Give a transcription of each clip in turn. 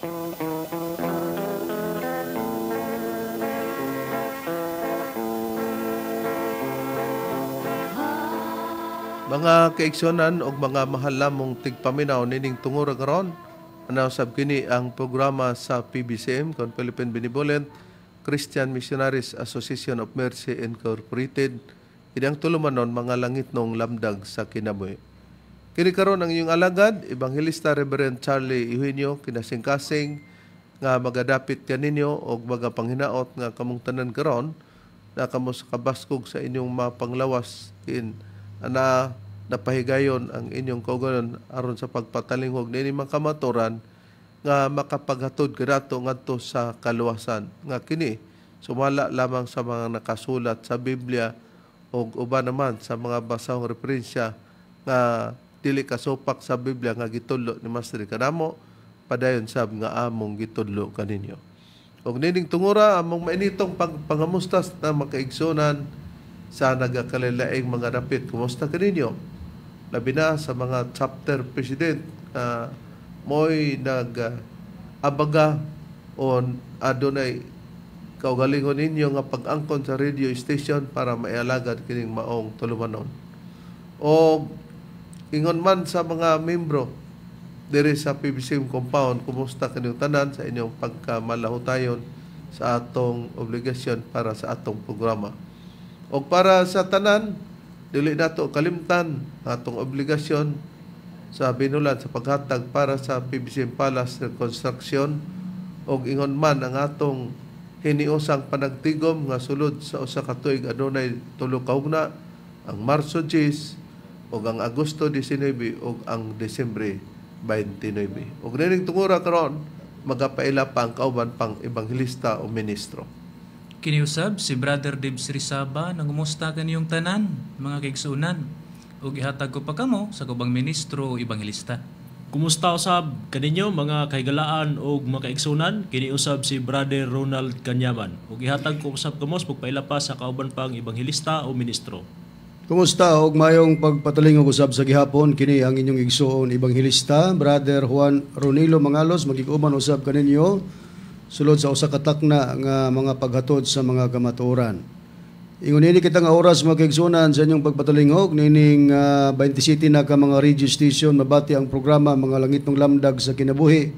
Mga kaigsonan o mga mahal lamong tigpaminaw nining tungura karon sab kini ang programa sa PBCM, kon Philippine Benevolent Christian Missionaries Association of Mercy Incorporated. Idang tulumanon mga langit nung lamdag sa kinabuhi. Kini karon ang inyong alagad, Ebanghilista Reverend Charlie Eugenio, kinasingkasing nga magadapit kaninyo og magapanghinaot nga kamong tanan karon na kamo sa kabaskog sa inyong mapanglawas in na napahigayon ang inyong kaugalan aron sa pagpatalinghog ni mga kamaturan nga makapaghatod kadato ngadto sa kaluwasan nga kini sumala lamang sa mga nakasulat sa Biblia o uba naman sa mga basahong referensya nga dili kasupak sa Biblia nga gitudlo ni Master kanamo padayon sab nga among gitudlo kaninyo. Og nining tungura among mainitong pag pangamustas na makaigsunan sa nagakalilaing mga dapit. Kumusta kaninyo? Labi na sa mga chapter president uh, mo'y nag uh, abaga on adunay kaugalingon ninyo nga pag-angkon sa radio station para maialagad kining maong tulumanon. O Ingon man sa mga membro dere sa PBCM compound, kumusta kaniyo tanan sa inyong pagkamalahutayon sa atong obligasyon para sa atong programa. O para sa tanan, dili nato kalimtan atong obligasyon sa binulan sa paghatag para sa PBCM Palace Reconstruction o ingon man ang atong hiniusang panagtigom nga sulod sa usa ka tuig adunay tulo ka ugna ang Marso 10 ug ang Agosto 19 ug ang Desyembre 29. Ug nining tungura karon magapaila pa ang kauban pang ebanghelista o ministro. Kiniusab si Brother Dibs Rizaba nang umusta kaniyong tanan, mga kaigsuunan, ug ihatag ko pa kamo sa kubang ministro o ebanghelista. Kumusta usab kaninyo mga kahigalaan o mga kaigsunan? Kiniusab si Brother Ronald Kanyaman. Ug ihatag ko usab kamo sa pagpaila pa sa kauban pang ebanghelista o ministro. Kumusta og mayong pagpataling usab sa gihapon kini ang inyong igsuon ebanghelista Brother Juan Ronilo Mangalos magiguman usab kaninyo sulod sa usa ka takna nga mga paghatod sa mga kamatuoran. Ingon nini kita nga oras makigsunan sa inyong pagpatalingog nining uh, 27 na ka mga radio station mabati ang programa mga langitong lamdag sa kinabuhi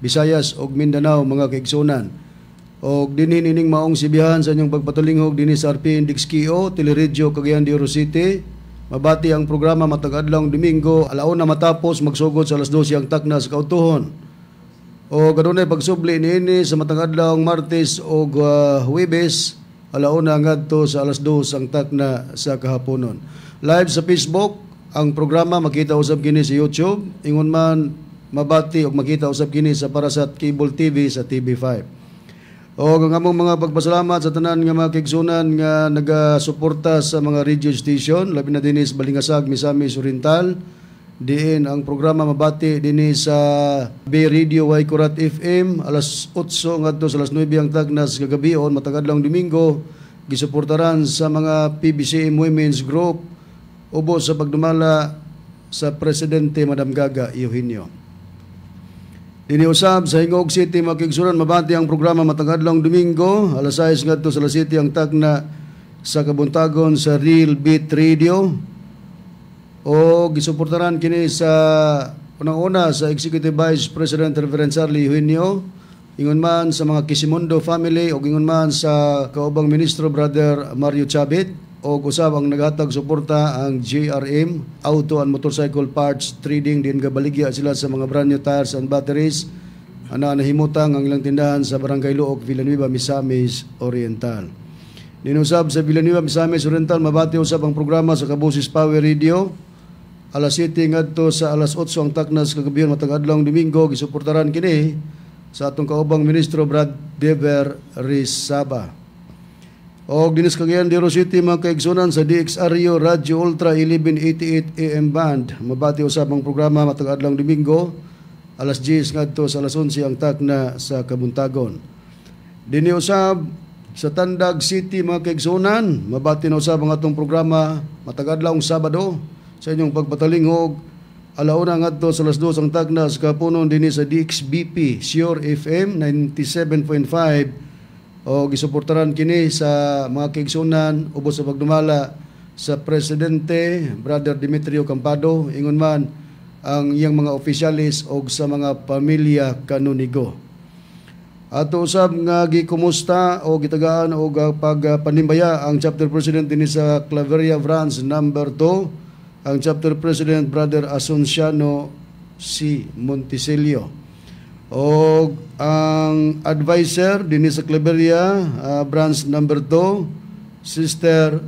Bisayas ug Mindanao mga kaigsunan o dininining maong sibihan sa inyong pagpatulinghog dinis sa RPN Dixkio, Teleradyo, Cagayan de Oro City. Mabati ang programa matag-adlong Domingo, alaon na matapos magsugod sa alas 12 ang takna sa kautuhon. O gadunay pagsubli niini sa matag-adlong Martes o uh, ah, Huwebes, alaon na ngadto sa alas 12 ang takna sa kahaponon. Live sa Facebook, ang programa makita usab kini sa YouTube, ingon man mabati og makita usab kini sa para sa cable TV sa TV5. O ang mga pagpasalamat sa tanan nga mga kigsunan nga nagasuporta sa mga radio station, labi na dinis Balingasag, Misamis Oriental, diin ang programa mabati dinhi sa B Radio Y Kurat FM alas 8 ngadto sa alas 9 ang tagnas kagabion matagadlong Domingo gisuportaran sa mga PBCM Women's Group ubos sa pagdumala sa presidente Madam Gaga Eugenio. Iniusab sa Hingog City, Makigsuran, mabati ang programa Mataghadlong Domingo, alas 6 ngadto sa alas 7 ang tagna sa Kabuntagon sa Real Beat Radio. O gisuportaran kini sa unang-una sa Executive Vice President Reverend Charlie Huinio, ingon man sa mga Kisimondo family o ingon man sa kaubang ministro Brother Mario Chabit o kusab ang naghatag suporta ang GRM Auto and Motorcycle Parts Trading din gabaligya sila sa mga brand new tires and batteries ana nahimutang ang ilang tindahan sa Barangay Luok, Villanueva, Misamis Oriental. Ninusab sa Villanueva, Misamis Oriental, mabati usab ang programa sa Kabusis Power Radio. Alas 7 ngadto sa alas 8 ang taknas kagabihan matag adlong Domingo gisuportaran kini sa atong kaubang ministro Brad Dever Risaba o dinis kagayan Diro City mga kaigsunan sa DXRU Radio Ultra 1188 AM Band. Mabati usab ang programa matag adlang Domingo alas 10 ngadto sa alas 11 ang takna sa Kabuntagon. Dini sa Tandag City mga kaigsunan, mabati na usab ang atong programa matag adlong Sabado sa inyong pagpatalingog alauna ngadto sa alas 2 ang takna sa Kapunon dinhi sa DXBP Sure FM 97.5 o gisuportaran kini sa mga kingsunan ubos sa pagdumala sa presidente Brother Dimitrio Campado ingon man ang iyang mga opisyalis og sa mga pamilya kanunigo. Ato usab nga gikumusta o gitagaan o pagpanimbaya ang chapter president dinhi sa Claveria Branch number 2 ang chapter president Brother Asunciano C. Monticelio og ang advisor dinhi sa Cleveria, uh, branch number 2, Sister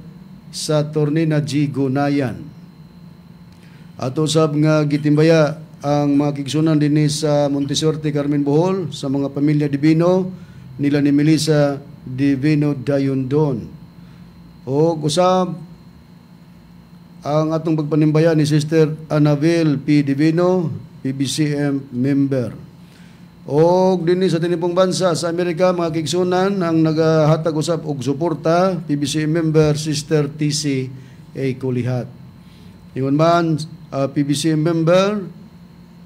Saturnina G. Gunayan. Ato sab nga gitimbaya ang mga kigsunan dinhi sa Monteserte Carmen Bohol sa mga pamilya Divino nila ni Melissa Divino Dayundon. O usab ang atong pagpanimbaya ni Sister Anabel P. Divino, PBCM member. O dinhi sa tinipong bansa sa Amerika mga kigsunan ang nagahatag usab og suporta PBC member Sister TC A. Kulihat. Ingon man uh, ah, PBC member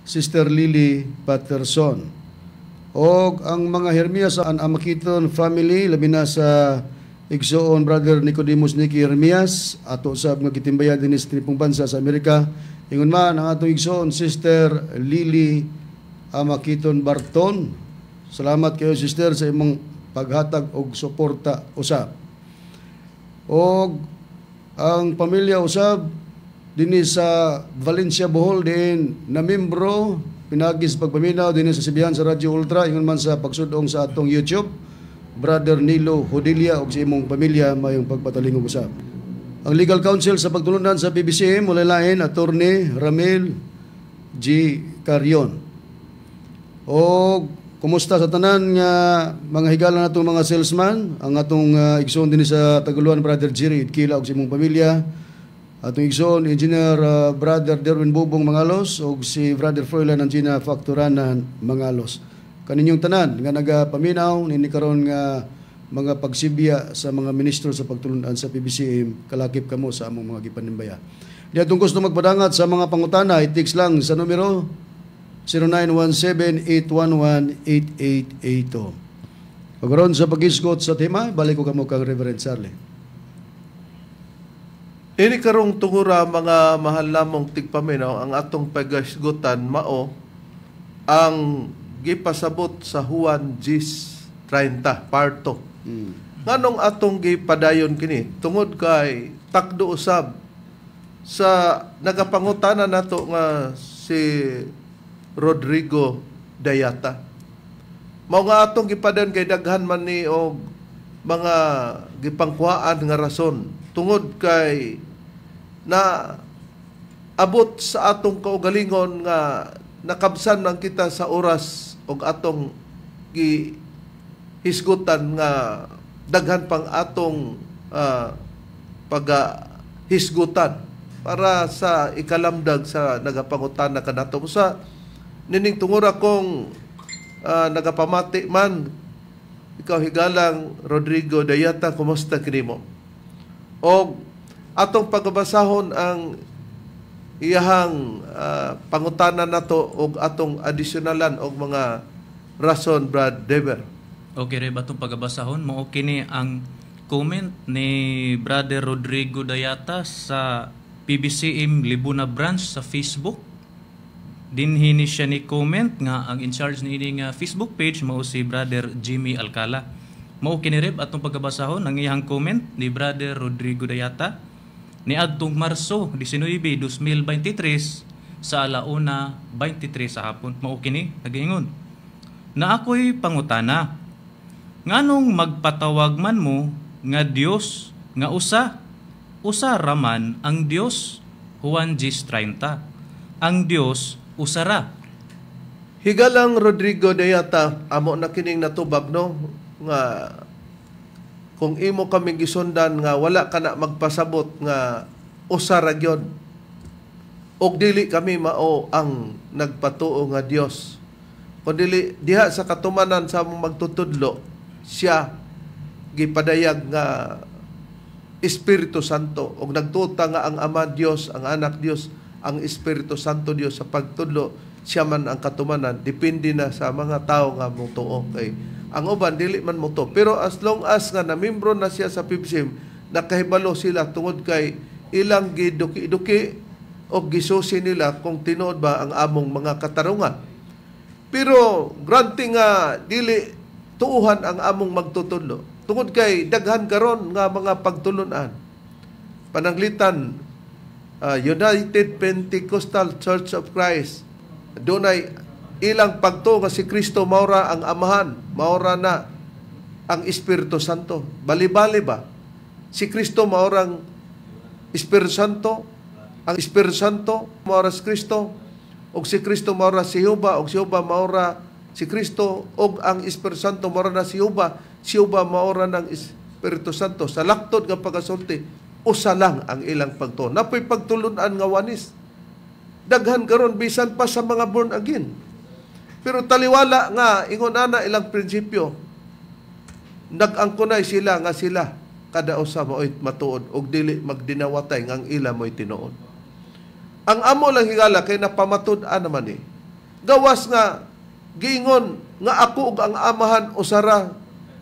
Sister Lily Patterson. O ang mga Hermias An Amakiton family labi na sa Igsoon brother Nicodemus Niki Hermias ato sa mga gitimbayan dinhi sa tinipong bansa sa Amerika. Ingon man ang atong igsoon Sister Lily Ama Kiton Barton. Salamat kayo sister sa imong paghatag og suporta usab. Og ang pamilya usab dinhi sa Valencia Bohol din na membro pinagis pagpaminaw dinhi sa Sibihan sa Radyo Ultra ingon man sa pagsudong sa atong YouTube. Brother Nilo Hodilia og sa imong pamilya mayong pagpatalingog usab. Ang legal counsel sa pagtulunan sa PBCM, mula lain, Attorney Ramil G. Carion o kumusta sa tanan nga mga higala natong mga salesman ang atong uh, igsoon din sa Taguluan brother Jerry Idkila og sa imong pamilya atong igsoon engineer uh, brother Derwin Bubong Mangalos og si brother Froilan Gina Fakturanan Mangalos kaninyong tanan nga nagapaminaw ni karon nga mga pagsibya sa mga ministro sa pagtulunan sa PBCM kalakip kamo sa among mga gipanimbaya di atong gusto magpadangat sa mga pangutana it takes lang sa numero 0917-811-8882. Pagkaroon sa pagisgot sa tema, balik ko kamo kang Reverend Charlie. Ini karong tungura mga mahal lamong tigpaminaw ang atong pagasgotan mao ang gipasabot sa Juan Gis 30 parto. Mm. Nganong atong gipadayon kini tungod kay takdo usab sa nagapangutana nato nga si Rodrigo Dayata. Mao nga atong gipadan kay daghan man ni og mga gipangkuhaan nga rason tungod kay na abot sa atong kaugalingon nga nakabsan man kita sa oras og atong gi hisgutan nga daghan pang atong uh, paghisgutan para sa ikalamdag sa nagapangutan na kanato sa nining tungod akong uh, nagapamati man ikaw higalang Rodrigo Dayata kumusta kinimo o atong pagbasahon ang iyahang uh, ah, pangutanan nato og atong adisyonalan og mga rason Brad Dever Okay rin ba itong pagabasahon mo okay ni ang comment ni Brother Rodrigo Dayata sa PBCM Libuna Branch sa Facebook dinhi ni siya ni comment nga ang in charge ni ining ah, Facebook page mao si brother Jimmy Alcala. Mao kinirib atong pagkabasahon ang iyang comment ni brother Rodrigo Dayata ni adtong Marso 19, 2023 sa alauna 23 sa hapon. Mao kini nagingon. Na ako'y pangutana. Nganong magpatawag man mo nga Dios nga usa usa raman ang Dios Juan 10:30. Ang Dios usara. Higalang Rodrigo Dayata amo na kining natubag no nga kung imo kami gisundan nga wala kana magpasabot nga usa ra gyud og dili kami mao ang nagpatuo nga Dios kun dili diha sa katumanan sa among magtutudlo siya gipadayag nga Espiritu Santo og nagtuta nga ang Ama Dios ang anak Dios ang Espiritu Santo Dios sa pagtudlo siya man ang katumanan depende na sa mga tao nga mo tuo kay ang uban dili man mo to pero as long as nga na membro na siya sa PIBSIM nakahibalo sila tungod kay ilang giduki-duki o gisusi nila kung tinuod ba ang among mga katarungan pero granting nga dili tuuhan ang among magtutudlo tungod kay daghan karon nga mga pagtulunan pananglitan uh, United Pentecostal Church of Christ. Doon ay ilang pagtunga si Kristo maura ang amahan, maura na ang Espiritu Santo. Bali-bali ba? Si Kristo maurang Espiritu Santo, ang Espiritu Santo maura si Kristo, og si Kristo maura si Jehovah, og si Jehovah maura si Kristo, og ang Espiritu Santo maura na si Jehovah, si Jehovah maura ng Espiritu Santo. Sa laktod nga pagasulti, usa lang ang ilang pagto. Napoy pagtulunan nga wanis. Daghan karon bisan pa sa mga born again. Pero taliwala nga ingon ana ilang prinsipyo. Nagangkunay sila nga sila kada usa maoy matuod og dili magdinawatay ngang ila moy tinuod. Ang amo lang higala kay napamatud-an naman Eh. Gawas nga giingon nga ako ug ang amahan usara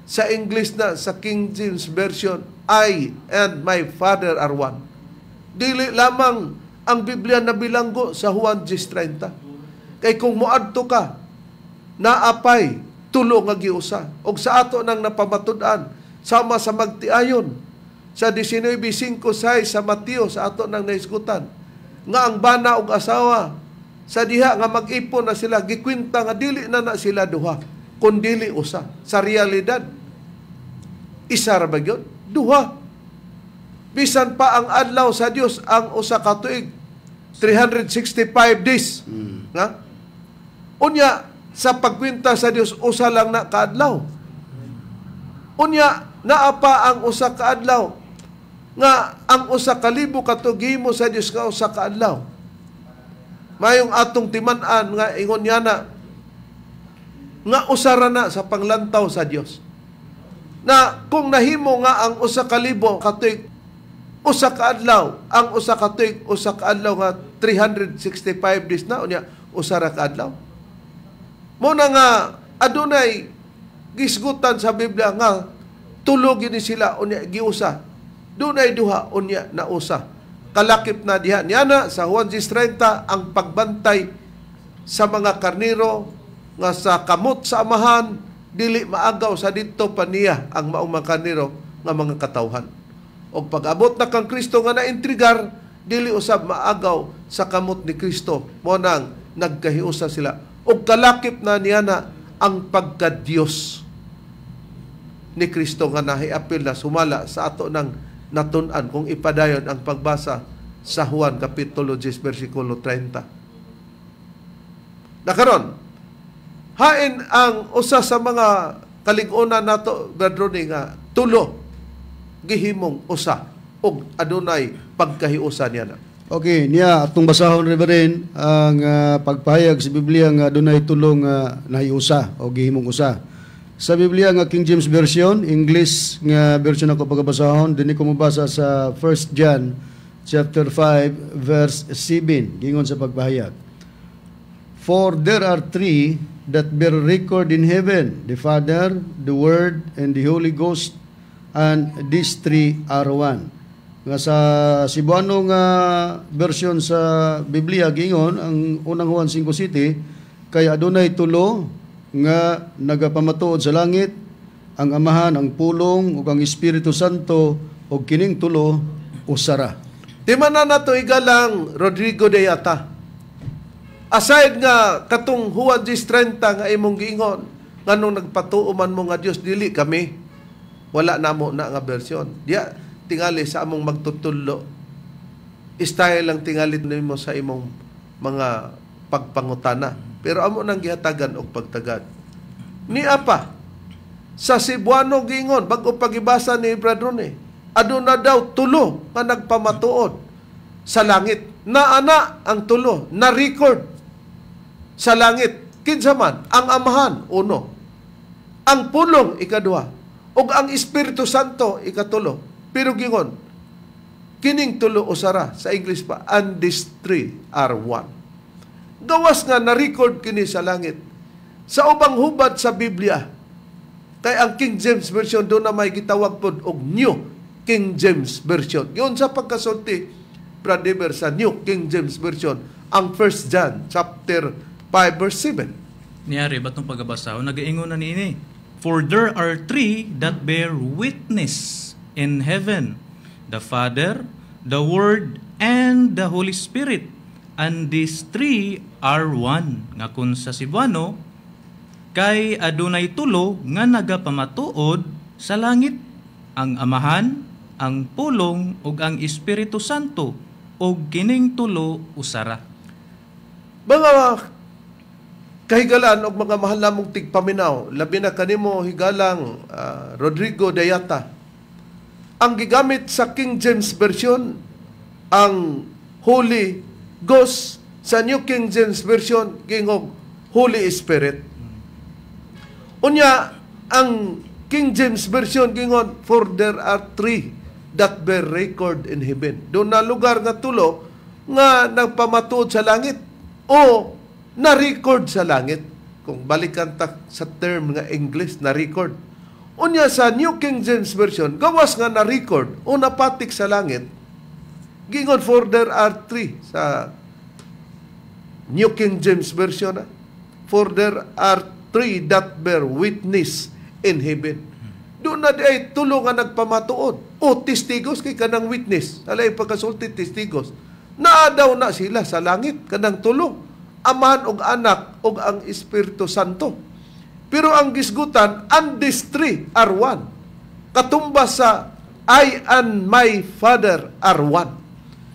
sa English na sa King James version I and my Father are one. Dili lamang ang Biblia nabilanggo sa Juan 10.30. Kay kung muadto ka, naapay, tulong nga giusa. O sa ato nang napamatudan, sama sa magtiayon, sa 19.5 sa Mateo, sa ato nang naisgutan, nga ang bana og asawa, sa diha nga mag-ipon na sila, gikwinta nga dili na na sila duha, kundili usa, sa realidad. Isa ra ba yun? duha. Bisan pa ang adlaw sa Dios ang usa ka tuig 365 days. Mm. Nga? Unya sa pagkwinta sa Dios usa lang na kaadlaw. Unya naa pa ang usa ka adlaw nga ang usa ka libo ka mo sa Dios nga usa ka adlaw. Mayong atong timan-an nga ingon niya na nga usara na sa panglantaw sa Dios na kung nahimo nga ang usa ka libo ka tuig usa ka adlaw ang usa ka tuig usa ka adlaw nga 365 days na unya usa ra ka adlaw mo na nga adunay gisgutan sa Biblia nga tulog ni sila unya giusa dunay duha unya na usa kalakip na diha niana sa Juan 30 ang pagbantay sa mga karniro nga sa kamot sa amahan dili maagaw sa dito pa niya ang maumang kaniro nga mga katawhan. O pag-abot na kang Kristo nga naintrigar, dili usab maagaw sa kamot ni Kristo. Monang nang nagkahiusa sila. O kalakip na niya na ang pagkadiyos ni Kristo nga nahiapil na sumala sa ato ng natunan kung ipadayon ang pagbasa sa Juan Kapitulo 10 versikulo 30. Nakaroon, hain ang usa sa mga kalig-una nato gadroni nga tulo gihimong usa og adunay pagkahiusa niya na. Okay, niya atong basahon reverend ang uh, pagpahayag sa Biblia nga adunay tulong uh, nahiusa o gihimong usa. Sa Biblia nga King James version, English nga version ako pagabasahon, dinhi ko mabasa sa 1 John chapter 5 verse 7 gingon sa pagpahayag. For there are three that bear record in heaven, the Father, the Word, and the Holy Ghost, and these three are one. Nga sa Sibuanong nga version sa Biblia gingon ang unang Juan 5 City kay adunay tulo nga nagapamatuod sa langit ang amahan ang pulong ug ang Espiritu Santo ug kining tulo usara. Di man na nato igalang Rodrigo de Yata. Aside nga katong Juan 10:30 nga imong giingon, nganong nagpatuo man mo nga Dios dili kami wala namo na nga bersyon Diya tingali sa among magtutudlo. Style lang tingali nimo sa imong mga pagpangutana. Pero amo nang gihatagan og pagtagad. Ni apa sa Cebuano gingon bag-o pagibasa ni Bradron eh. Aduna daw tulo nga nagpamatuod sa langit. na ana ang tulo, na-record sa langit kinsaman ang amahan uno ang pulong ikadua ug ang Espiritu Santo ikatulo pero gingon kining tulo usara sa English pa and these three are one gawas nga na-record kini sa langit sa ubang hubad sa Biblia kay ang King James version do na may gitawag pod og New King James version yon sa pagkasulti Brad sa New King James version ang 1 John chapter 5 verse 7. Niyari, ba't nung pagabasa, nagaingon na niini, For there are three that bear witness in heaven, the Father, the Word, and the Holy Spirit. And these three are one. Nga kun sa Sibuano, kay adunay tulo nga nagapamatuod sa langit ang Amahan, ang Pulong ug ang Espiritu Santo ug kining tulo usara. Mga Kahigalan og mga mahal namong tigpaminaw, labi na kanimo higalang uh, Rodrigo Dayata. Ang gigamit sa King James Version, ang Holy Ghost sa New King James Version, gingog Holy Spirit. Unya, ang King James Version, gingon, for there are three that bear record in heaven. Doon na lugar na tulo nga nagpamatuod sa langit. O na-record sa langit. Kung balikan ta sa term nga English, na-record. Unya sa New King James Version, gawas nga na-record o napatik sa langit, gingon for there are three sa New King James Version. Ah. For there are three that bear witness in heaven. Doon na di ay tulo nga nagpamatuod. O testigos kay kanang witness. Alay pagkasulti testigos. Naadaw na sila sa langit kanang tulo aman og anak og ang Espiritu Santo. Pero ang gisgutan, and these three are one. Katumba sa I and my Father are one.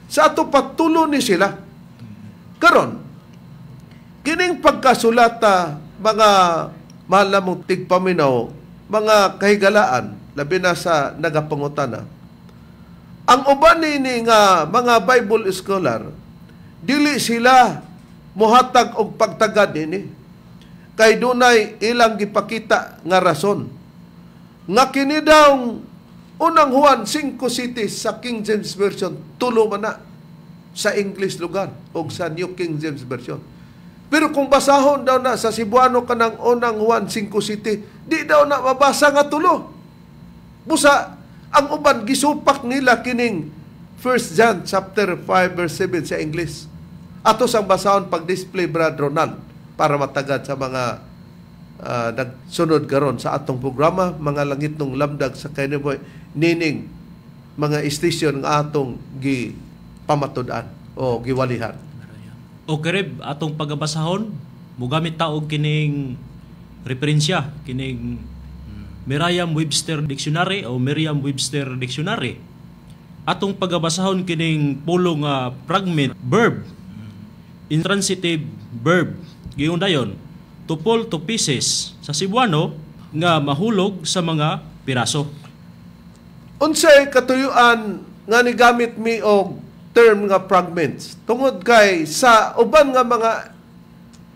Sa ato pagtulo ni sila. Karon, kining pagkasulata mga malamong tigpaminaw, mga kahigalaan, labi na sa nagapangutana. Ang uban ni nga mga Bible scholar, dili sila mohatag og pagtagad ini eh. kay dunay ilang gipakita nga rason nga kini daw unang Juan 5 cities sa King James version tulo man na sa English lugar o sa New King James version pero kung basahon daw na sa Cebuano kanang unang Juan 5 city di daw na mabasa nga tulo busa ang uban gisupak nila kining 1 John chapter 5 verse 7 sa English Ato sang basahon pag-display Brad Ronald para matagad sa mga uh, nagsunod garon sa atong programa mga langit ng lamdag sa kaniboy nining mga istisyon ng atong gi pamatudan o giwalihan. O karib, atong pagabasahon, mugamit taog kining referensya, kining Merriam-Webster Dictionary o Merriam-Webster Dictionary. Atong pagabasahon kining pulong uh, fragment, verb, intransitive verb giyon dayon to tupol to pieces sa Cebuano nga mahulog sa mga piraso. Unsay katuyuan nga nigamit mi og term nga fragments tungod kay sa uban nga mga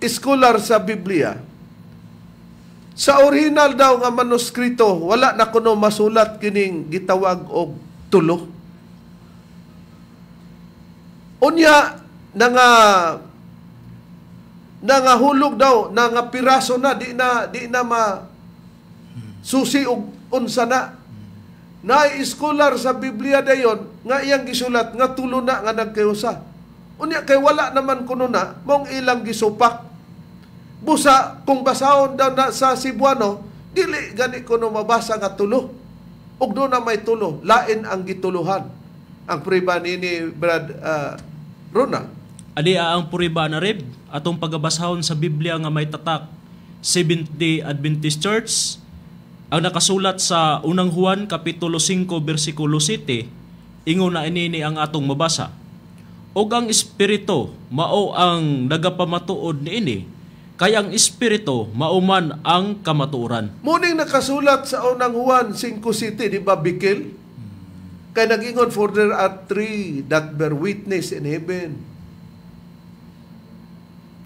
iskolar sa Biblia sa original daw nga manuskrito wala na kuno masulat kining gitawag og tulo unya na nga nangahulog daw nga piraso na di na di na ma susi og unsa na na iskolar sa Biblia dayon nga iyang gisulat nga tulo na nga nagkayusa unya kay wala naman kuno na mong ilang gisupak busa kung basahon daw na sa Cebuano dili gani kuno mabasa nga tulo ug do na may tulo lain ang gituluhan ang priba ni Brad uh, ah, Ronald Adi ang puriba na rib, atong pagabasahon sa Biblia nga may tatak, Seventh-day Adventist Church, ang nakasulat sa unang Juan kapitulo 5 bersikulo 7, ingon na inini ang atong mabasa. Og ang espirito mao ang nagapamatuod ni ini kay ang espirito mauman ang kamatuoran. Muning nakasulat sa unang Juan 5:7 di ba Bikil? Kay nagingon for there are three that bear witness in heaven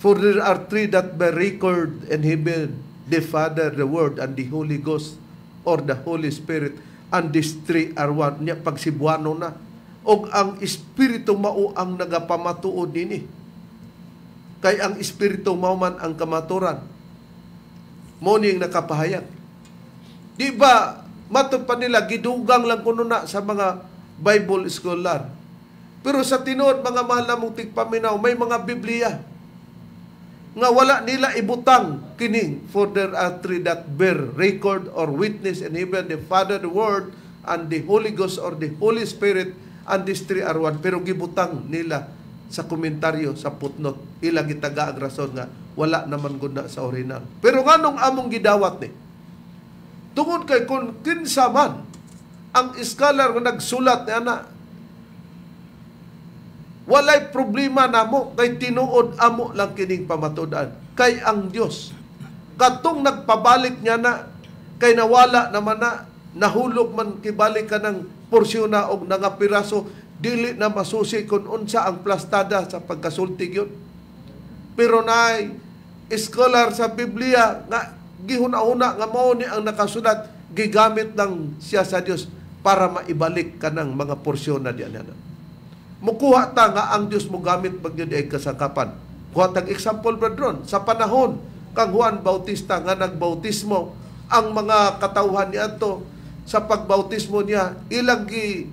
For there are three that by record in heaven, the Father, the Word, and the Holy Ghost, or the Holy Spirit, and these three are one. Niya pagsibuano na. O ang Espiritu mao ang nagapamatuod nini. Kay ang Espiritu mao man ang kamaturan. Mo niyang nakapahayag. Di ba, matupad nila, gidugang lang kuno na sa mga Bible scholar. Pero sa tinuod, mga mahal na mong tigpaminaw, may mga Biblia nga wala nila ibutang kining for their atri that bear record or witness and even the Father, the Word, and the Holy Ghost or the Holy Spirit and these three are one. Pero gibutang nila sa komentaryo, sa putnot, ila gitaga ang rason nga wala naman gud sa orihinal. Pero nganong among gidawat ni? Tungod kay kun kinsa man ang scholar nga nagsulat ni ana Walay problema namo kay tinuod amo lang kining pamatudan kay ang Dios. Katong nagpabalik niya na kay nawala naman na nahulog man kibalik ka ng porsyona na og nga dili na masusi kun unsa ang plastada sa pagkasulti yun. Pero nay scholar sa Biblia nga gihuna-una nga mao ni ang nakasulat gigamit lang siya sa Dios para maibalik kanang mga porsyona porsyon na diyan mukuha ta nga ang Dios mo gamit pagyud ay kasakapan. Kuha tag example brethren sa panahon kang Juan Bautista nga nagbautismo ang mga katauhan katawhan niadto sa pagbautismo niya ilang gi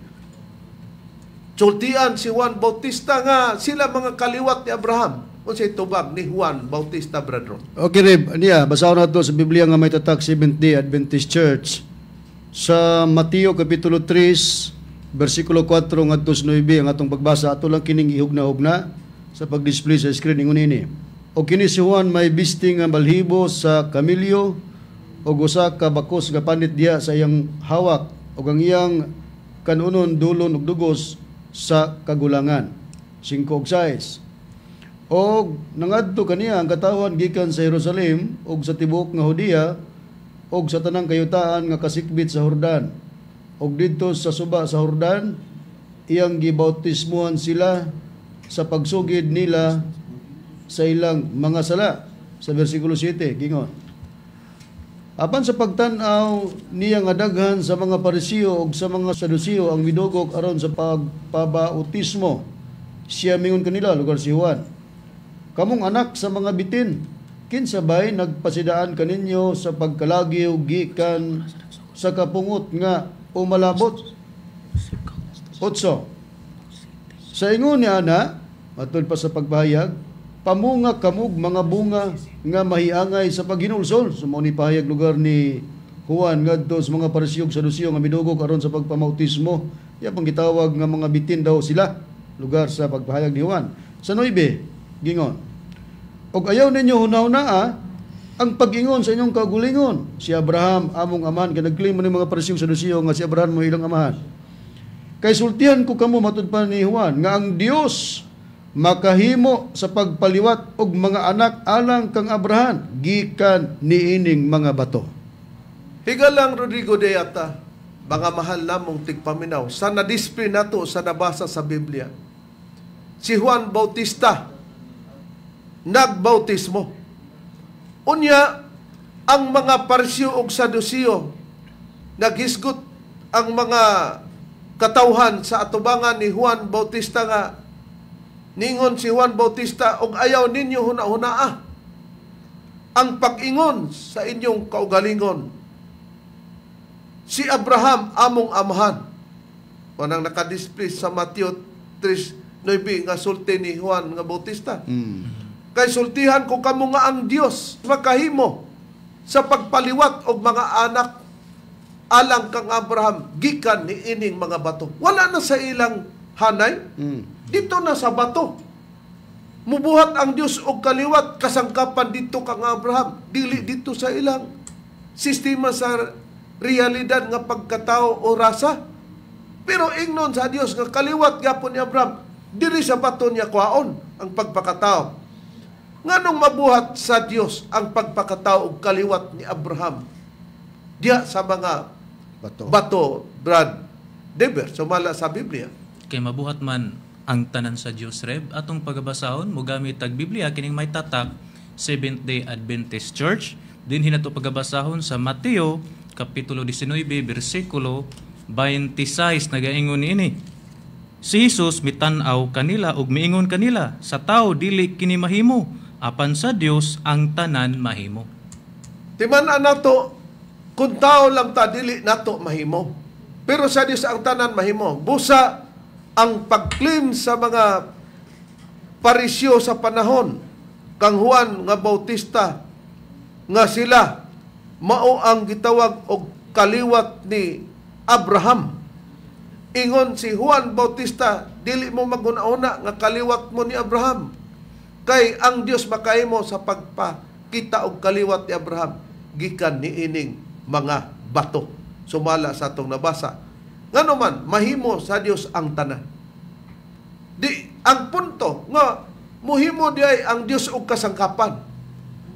Tsultian si Juan Bautista nga sila mga kaliwat ni Abraham. Kung siya tubag ni Juan Bautista, brethren. Okay, Reb. Niya, basahon nato sa Biblia nga may tatak 7th Day Adventist Church. Sa Mateo Kapitulo 3, Versikulo 4 ngadto sa 9 ang atong pagbasa ato lang kining ihugna-hugna sa pagdisplay sa screen ingon ini. O kini si Juan may bisting nga balhibo sa kamilyo o usa ka bakos nga panit diya sa iyang hawak o ang iyang kanunon dulon ug dugos sa kagulangan. 5 ug 6. O nangadto kaniya ang katawan gikan sa Jerusalem og sa tibuok nga Hudiya og sa tanang kayutaan nga kasikbit sa Hordan ug didto sa suba sa Hordan iyang gibautismuhan sila sa pagsugid nila sa ilang mga sala sa bersikulo 7 gingon apan sa pagtan-aw niya nga daghan sa mga parisiyo ug sa mga sadusiyo ang midugok aron sa pagpabautismo siya mingon kanila lugar si Juan kamong anak sa mga bitin kinsa bay nagpasidaan kaninyo sa pagkalagi gikan sa kapungot nga o malabot. Otso. Sa ingon ni ana, matul pa sa pagbahayag, pamunga kamug mga bunga nga mahiangay sa paghinulsol. So mo ni pahayag lugar ni Juan ngadto sa mga parisiyog sa Lucio nga midugo karon sa pagpamautismo. Ya pang gitawag nga mga bitin daw sila lugar sa pagbahayag ni Juan. Sa 9, gingon. Og ayaw ninyo hunaw na ah, ang pag-ingon sa inyong kagulingon. Si Abraham, among aman, kanagklaim mo ni mga sa sadusiyo nga si Abraham mo ilang amahan. Kay sultihan ko kamo matud pa ni Juan nga ang Dios makahimo sa pagpaliwat og mga anak alang kang Abraham gikan ni ining mga bato. Higalang Rodrigo de Ata, mga mahal lamong tigpaminaw, sana na nato sa nabasa sa Biblia. Si Juan Bautista nagbautismo Unya, ang mga parsyo og sadusiyo naghisgot ang mga katauhan sa atubangan ni Juan Bautista nga ningon si Juan Bautista og ayaw ninyo huna-hunaa ah. ang pag-ingon sa inyong kaugalingon si Abraham among amahan wanang nakadisplay sa Matthew 3:9 nga sulti ni Juan nga Bautista mm. Kay sultihan ko kamo nga ang Dios makahimo sa pagpaliwat og mga anak alang kang Abraham gikan ni ining mga bato. Wala na sa ilang hanay. Mm. Dito na sa bato. Mubuhat ang Dios og kaliwat kasangkapan dito kang Abraham, dili dito sa ilang sistema sa realidad nga pagkatao o rasa. Pero ingnon sa Dios nga kaliwat gapon ni Abraham, diri sa bato niya kwaon ang pagpakatao. Nganong mabuhat sa Dios ang pagpakatao og kaliwat ni Abraham diya sa mga bato, bato Brad Deber sumala sa Biblia. Kay mabuhat man ang tanan sa Dios Reb atong pagabasahon mo gamit tag Biblia kining may tatak Seventh Day Adventist Church din hinato pagabasahon sa Mateo kapitulo 19 bersikulo 26 nagaingon ini. Si Jesus mitanaw kanila ug miingon kanila sa tao dili kini mahimo apan sa Dios ang tanan mahimo. Timan nato kung tao lang ta dili nato mahimo. Pero sa Dios ang tanan mahimo. Busa ang pagclaim sa mga parisyo sa panahon kang Juan nga Bautista nga sila mao ang gitawag og kaliwat ni Abraham. Ingon si Juan Bautista, dili mo maguna-una nga kaliwat mo ni Abraham. Kay ang Dios makaimo sa pagpakita og kaliwat ni Abraham gikan ni ining mga bato. Sumala sa atong nabasa. Ngano man mahimo sa Dios ang tanan. Di ang punto nga muhimo diay ang Dios og kasangkapan.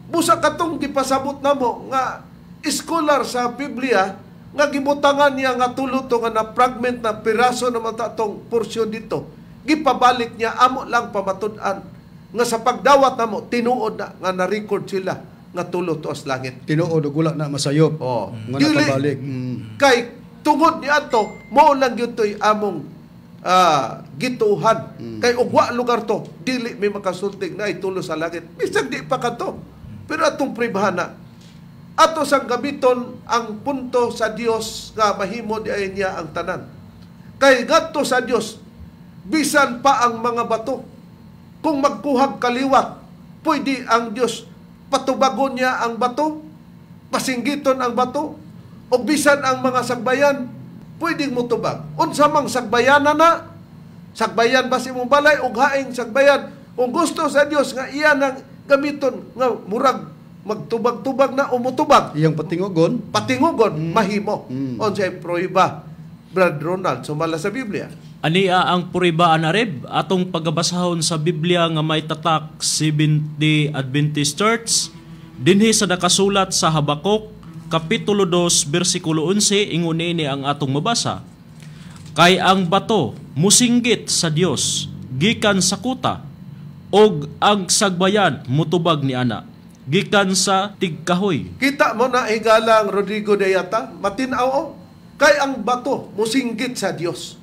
Busa katong gipasabot namo nga scholar sa Biblia nga gibutangan niya nga tuluto nga na fragment na piraso na mata porsyon dito. Gipabalik niya amo lang pamatud-an nga sa pagdawat namo tinuod na nga na-record sila nga tulo tuas langit. Tinuod og wala na masayop. Oh. Nga Dili, nakabalik. Mm. Kay tungod ni ato mo lang gyutoy among uh, gituhan. Mm. Kay ugwa lugar to dili may makasulting na itulo sa langit. Bisag di pa kadto. Pero atong pribhana ato sang gamiton ang punto sa Dios nga mahimo di niya ang tanan. Kay gadto sa Dios bisan pa ang mga bato kung magkuhag kaliwat, pwede ang Dios patubagon niya ang bato, pasinggiton ang bato, o bisan ang mga sagbayan, pwedeng mutubag. Unsa mang sagbayan na na, sagbayan ba si mong balay, o haing sagbayan, kung gusto sa Dios nga iyan ang gamiton, nga murag magtubag-tubag na umutubag. Iyang patingugon? Patingugon, mm. mahimo. Mm. Onsay proiba, Brad Ronald, sumala sa Biblia. Ania ang puriba anarib atong pagabasahon sa Biblia nga may tatak 70 Adventist Church dinhi sa nakasulat sa Habakuk kapitulo 2 bersikulo 11 ingon ini ang atong mabasa. Kay ang bato musinggit sa Dios gikan sa kuta og ang sagbayan mutubag ni ana gikan sa tigkahoy. Kita mo na igalang Rodrigo Dayata matinaw kay ang bato musinggit sa Dios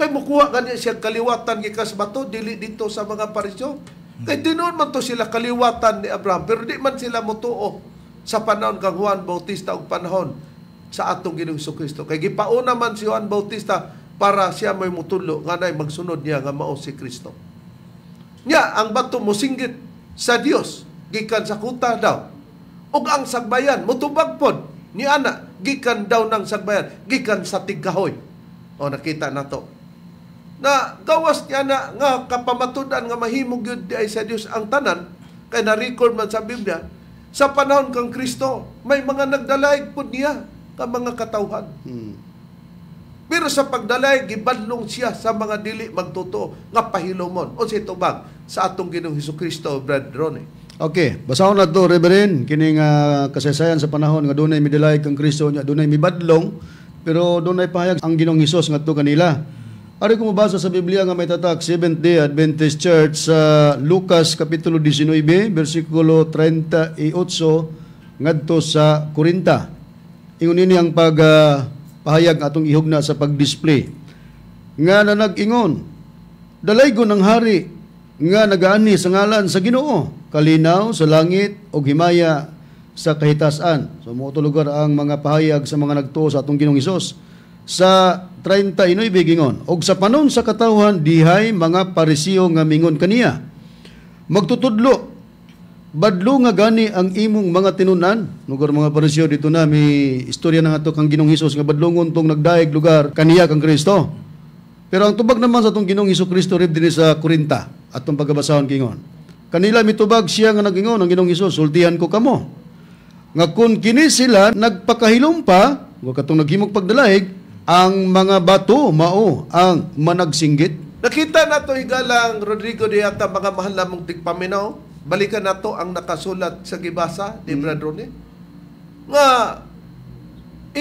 Kay mukuha kanya siya kaliwatan gikas bato dili dito sa mga parisyo. Kay dinon hmm. man to sila kaliwatan ni Abraham pero di man sila motuo sa panahon kang Juan Bautista og panahon sa atong Ginoong Kristo. Kay gipauna man si Juan Bautista para siya may mutulo nga magsunod niya nga mao si Kristo. Nya ang bato mo singgit sa Dios gikan sa kuta daw. Ug ang sagbayan mutubag pod ni ana gikan daw ng sagbayan gikan sa tigkahoy. O nakita na to na gawas niya na nga kapamatudan nga mahimog yun di ay sa Dios ang tanan kay na-record man sa Biblia sa panahon kang Kristo may mga nagdalaig pud niya ka mga katawhan hmm. pero sa pagdalaig gibadlong siya sa mga dili magtuto nga pahilomon o si tubag sa atong Ginoong Hesus Kristo brethren eh. Okay, basahon na to, Reverend, kining uh, kasaysayan sa panahon nga dunay midilaig kang Kristo nya, dunay mibadlong, pero dunay pahayag ang Ginoong Hesus ngadto kanila Ari ko mabasa sa Biblia nga may tatak, Seventh-day Adventist Church sa uh, Lucas Kapitulo 19, versikulo 38 ngadto sa 40. Ingon ini ang pag, uh, atong ihugna sa pag-display. Nga na nag-ingon, dalaygon ng hari nga nagaani sa ngalan sa Ginoo, kalinaw sa langit ug himaya sa kahitasan. So mo lugar ang mga pahayag sa mga nagtuo sa atong Ginoong Hesus sa 39 bigingon Og sa panon sa katawhan dihay mga parisiyo nga mingon kaniya. Magtutudlo Badlo nga gani ang imong mga tinunan. Nugar mga parisyo dito na may istorya na ato kang Ginong Hesus nga badlongon tong nagdaig lugar kaniya kang Kristo. Pero ang tubag naman sa tong Ginong Hesus Kristo rid dinhi sa Korinta atong tong kingon. Kanila mitubag siya nga nagingon ang Ginong Hesus, sultihan ko kamo. Nga kun kini sila nagpakahilom pa, wa katong naghimog pagdalaig, ang mga bato mao ang managsinggit. Nakita na to igalang Rodrigo Diata mga mahal namong tigpaminaw. Balikan na to ang nakasulat sa gibasa ni mm. Bradrone. Nga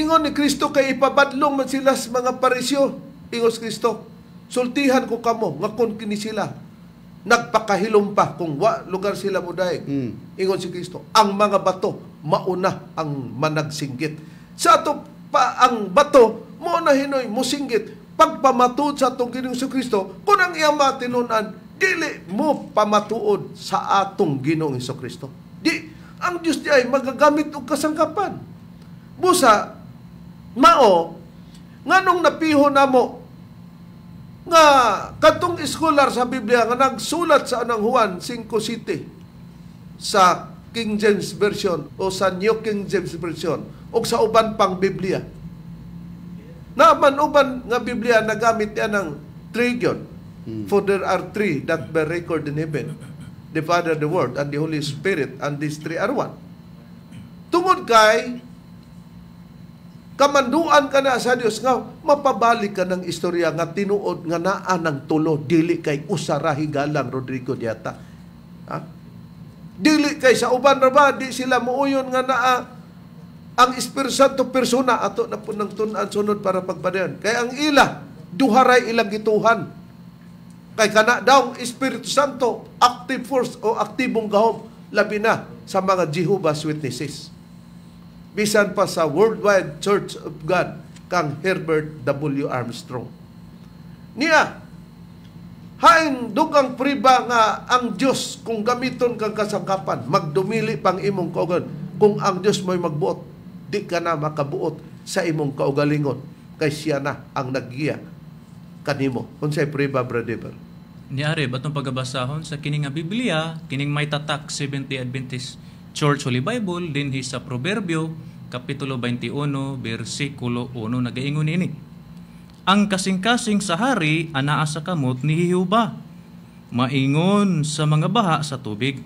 ingon ni Kristo kay ipabadlong man sila sa mga parisyo. Ingos Kristo, sultihan ko kamo nga kun kini sila nagpakahilom pa kung wa lugar sila mo daig. Mm. Ingon si Kristo, ang mga bato mauna ang managsinggit. Sa ato pa ang bato mo na hinoy musinggit pagpamatud sa atong Ginoong Kristo kun ang iya matinunan dili mo pamatuod sa atong Ginoong Kristo. Di ang Dios di ay magagamit og kasangkapan. Busa mao nganong napiho namo nga katong iskolar sa Biblia nga nagsulat sa anang Juan 5 City sa King James Version o sa New King James Version o sa uban pang Biblia na manuban nga Biblia nagamit yan ng trillion. Hmm. For there are three that were record in heaven. The Father, the Word, and the Holy Spirit, and these three are one. Tungod kay kamanduan ka na sa Dios nga mapabalik ka ng istorya nga tinuod nga naa ng tulo dili kay usa ra higalang Rodrigo Diata. Ha? Dili kay sa uban ra di sila muuyon nga naa ang Espiritu Santo persona ato na po ng tunan sunod para pagpadayon. Kay ang ila, duharay ilang gituhan. Kay kana daw Espiritu Santo, active force o aktibong gahom, labi na sa mga Jehovah's Witnesses. Bisan pa sa Worldwide Church of God, kang Herbert W. Armstrong. Niya, hain dugang priba nga ang Dios kung gamiton kang kasangkapan, magdumili pang imong kogon kung ang Dios mo'y magbuot di ka na makabuot sa imong kaugalingon kay siya na ang nagiya kanimo. kun sa'y priba, Brother niare batong pagabasahon sa kining nga Biblia, kining may tatak 70 Adventist Church Holy Bible, din sa Proverbio, Kapitulo 21, bersikulo 1, nagaingon ini. Ang kasing-kasing sa hari, anaa sa kamot ni Hiuba, maingon sa mga baha sa tubig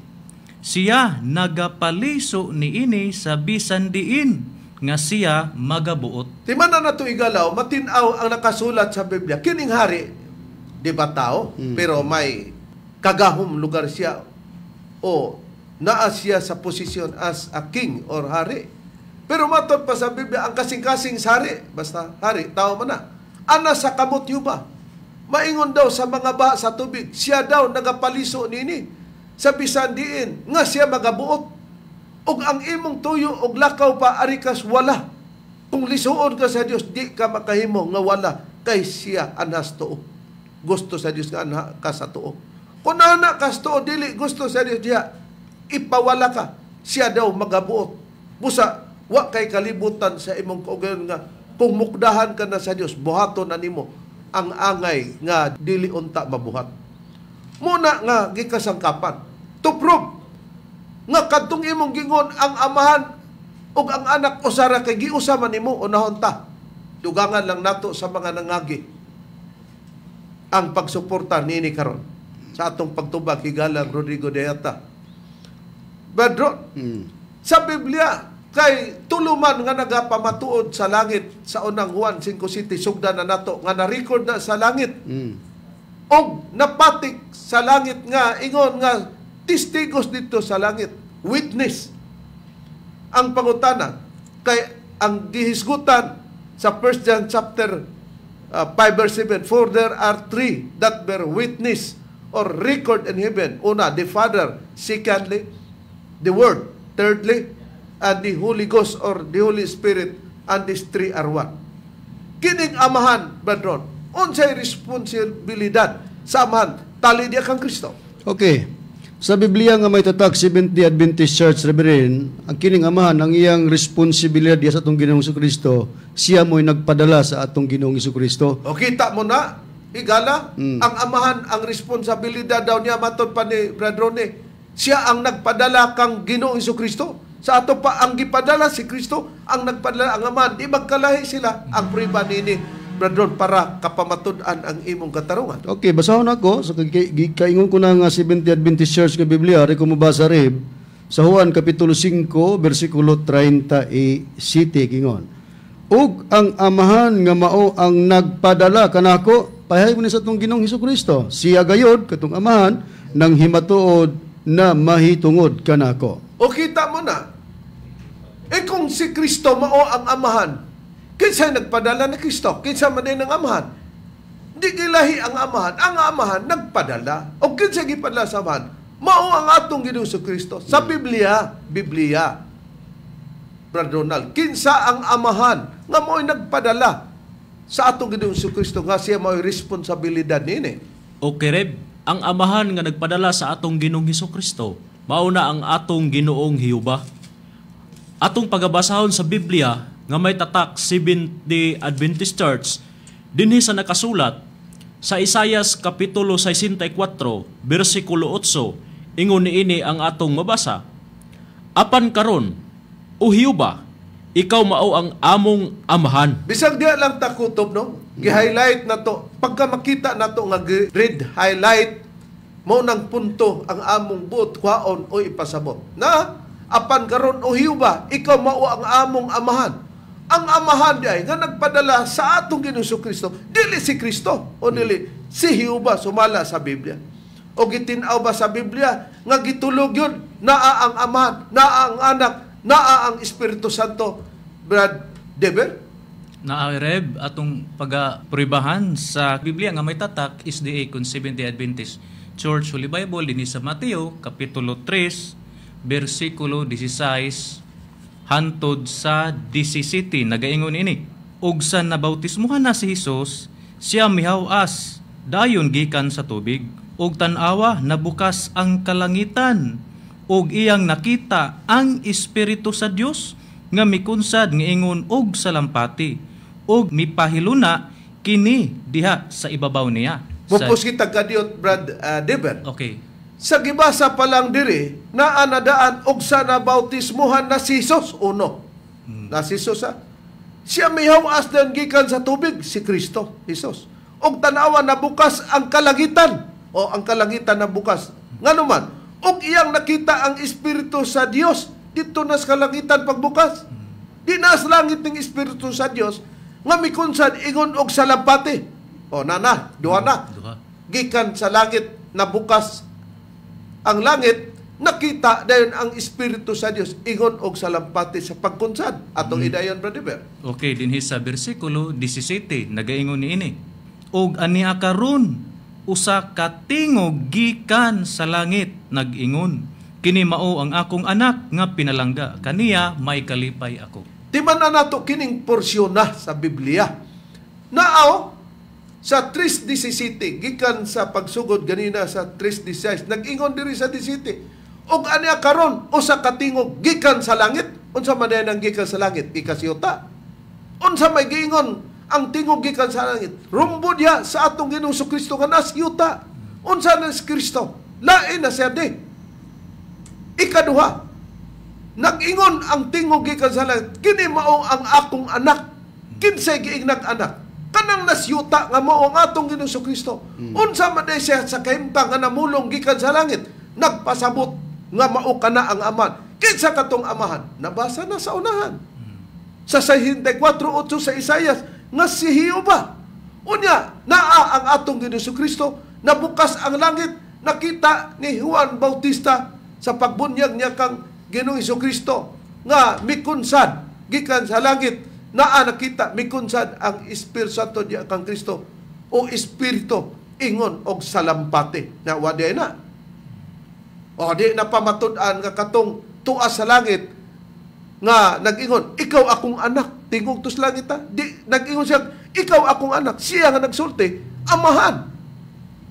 siya nagapaliso ni ini sa bisan diin nga siya magabuot. Timana na nato igalaw, matinaw ang nakasulat sa Biblia. Kining hari, di ba tao? Mm. Pero may kagahom lugar siya o naa siya sa posisyon as a king or hari. Pero matod pa sa Biblia, ang kasing-kasing hari, basta hari, tao man na. Ana sa kamot ba? Maingon daw sa mga ba sa tubig, siya daw nagapaliso nini sa bisan diin nga siya magabuot ug ang imong tuyo ug lakaw pa ari kas wala kung lisuon ka sa Dios di ka makahimo nga wala kay siya anas tuo gusto sa Dios nga anha ka sa tuo kun ana ka sa tuo dili gusto sa Dios diha ipawala ka siya daw magabuot busa wa kay kalibutan sa imong kaugayon nga kung mukdahan ka na sa Dios buhaton na nimo ang angay nga dili unta mabuhat muna nga gikasangkapan to prove nga kadtong imong gingon ang amahan ug ang anak usara kay giusa nimo unahon ta dugangan lang nato sa mga nangagi ang pagsuporta nini karon sa atong pagtubag higala Rodrigo Deata Bedro hmm. sa Biblia kay tuluman nga nagapamatuod sa langit sa unang Juan 5 City sugda na nato nga na-record na sa langit mm. og napatik sa langit nga ingon nga Testigos dito sa langit, witness ang pangutana kay ang gihisgutan sa 1 John chapter uh, 5 verse 7 for there are three that bear witness or record in heaven una the father secondly the word thirdly and the Holy Ghost or the Holy Spirit and these three are one kining amahan brethren unsay responsibilidad sa amahan tali dia kang Kristo okay sa Biblia nga may tatag 70 Adventist Church Reverend, ang kining amahan ang iyang responsibilidad sa atong Ginoong Kristo, siya mo'y nagpadala sa atong Ginoong Kristo. O kita mo na, igala, mm. ang amahan ang responsibilidad daw niya matod pa ni Bradrone. Siya ang nagpadala kang Ginoong Kristo. Sa ato pa ang gipadala si Kristo, ang nagpadala ang amahan. Di magkalahi sila ang priba nini Bradron, para kapamatunan ang imong katarungan. Okay, basahon ako. So, kaingon ko na nga 70 Adventist Church nga Biblia, rin ko mabasa rin. Sa Juan Kapitulo 5, versikulo 37, e kingon. Ug ang amahan nga mao ang nagpadala kanako, pahay mo ni sa itong ginong Hiso Kristo. Siya gayod, katong amahan, nang himatuod na mahitungod kanako. O kita mo na, eh kung si Kristo mao ang amahan, Kinsa nagpadala ni Kristo? Kinsa man din ang amahan? Di gilahi ang amahan. Ang amahan nagpadala. O kinsa gipadala sa amahan? Mao ang atong Ginoo sa Kristo. Sa hmm. Biblia, Biblia. Brother Ronald, kinsa ang amahan nga mo'y nagpadala sa atong Ginoo sa Kristo nga siya mo'y responsibilidad nini. O kireb, ang amahan nga nagpadala sa atong Ginoong Hesus Kristo, mao na ang atong Ginoong Hiuba. Atong pagabasahon sa Biblia, nga may tatak 70 Adventist Church dinhi sa nakasulat sa Isayas kapitulo 64 bersikulo 8 ingon niini ang atong mabasa Apan karon o Hiuba ikaw mao ang among amahan Bisag diha lang ta kutob no gi-highlight na to pagka makita nato nga red highlight mo nang punto ang among buot kwaon o ipasabot na apan karon o Hiuba ikaw mao ang among amahan ang amahan niya nga nagpadala sa atong Ginoso Kristo dili si Kristo o dili si Hiuba sumala sa Biblia o gitinaw ba sa Biblia nga gitulog yun naa ang amahan naa ang anak naa ang Espiritu Santo Brad Deber Naareb atong pagapribahan sa Biblia nga may tatak is the Acon 70 Adventist Church Holy Bible dinhi sa Mateo Kapitulo 3 bersikulo 16 hantod sa 17 nagaingon ini ug sa nabautismuhan na si Hesus siya mihawas dayon gikan sa tubig ug tan-awa nabukas ang kalangitan ug iyang nakita ang espiritu sa Dios nga mikunsad ngiingon og salampati ug mipahiluna kini diha sa ibabaw niya. Mupos sa... kita kadiot Brad uh, Deber. Okay sa gibasa pa lang diri na anadaan og sana bautismuhan na si Jesus uno. Hmm. Na si Jesus ha? Siya mihaw asdan gikan sa tubig si Kristo, Jesus. Og tanawa na bukas ang kalangitan o ang kalangitan na bukas. Ngano man og iyang nakita ang espiritu sa Dios dito na sa kalangitan pagbukas. Hmm. Di na sa langit ng espiritu sa Dios nga mikunsan ingon og salampati. O nana, duha na. Gikan sa langit na bukas ang langit, nakita dayon ang Espiritu sa Diyos, ingon og salampati sa pagkunsad atong mm. idayon brother Bear. Okay din sa bersikulo 17 nagaingon ni ini og ani karon usa ka tingog gikan sa langit nagingon kini mao ang akong anak nga pinalangga kaniya may kalipay ako. Timan na nato kining porsyon na sa Biblia. Naaw sa 3.17 gikan sa pagsugod ganina sa 3.16 nag-ingon diri sa 17 og ania karon usa ka tingog gikan sa langit unsa man ang gikan sa langit ikasiyota unsa may giingon ang tingog gikan sa langit rumbo dia sa atong Ginoong Kristo nga nasyuta unsa na si Kristo lain na siya di ikaduha nagingon ang tingog gikan sa langit kini mao ang akong anak kinsay giingnak anak kanang nasyuta nga mo ang atong Ginoong Kristo. Mm. Unsa man siya sa kahimtang nga namulong gikan sa langit, nagpasabot nga mao kana ang aman. Kinsa katong amahan? Nabasa na sa unahan. Hmm. Sa 64:8 sa Isayas nga si Hioba. Unya, naa ang atong Ginoong Kristo, nabukas ang langit, nakita ni Juan Bautista sa pagbunyag niya kang Ginoong Kristo nga mikunsad gikan sa langit naa ah, nakita mikun sad ang Espiritu Santo diya kang Kristo o espiritu ingon og salampate na wadi na o di na pamatud-an nga katong tua sa langit nga nagingon ikaw akong anak tingog tus langit ta di nagingon siya ikaw akong anak siya nga nagsulti amahan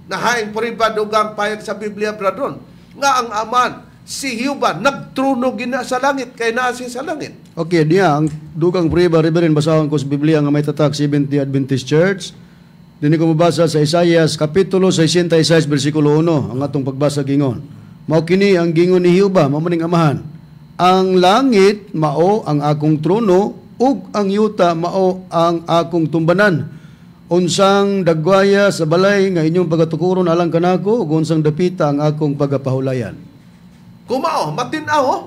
na puribad og ang payag sa Biblia bradon nga ang aman si Hiuba nagtruno gina sa langit kay naa sa langit. Okay, niya ang dugang priba reverend basahon ko sa Biblia nga may tatag 70 Adventist Church. Dini ko mabasa sa Isaiah kapitulo 66 bersikulo 1 ang atong pagbasa gingon. Mao kini ang gingon ni Yuba mamuning amahan. Ang langit mao ang akong trono ug ang yuta mao ang akong tumbanan unsang dagwaya sa balay nga inyong pagatukuron alang kanako ug unsang dapita ang akong pagapahulayan. Kumao, matinaw oh.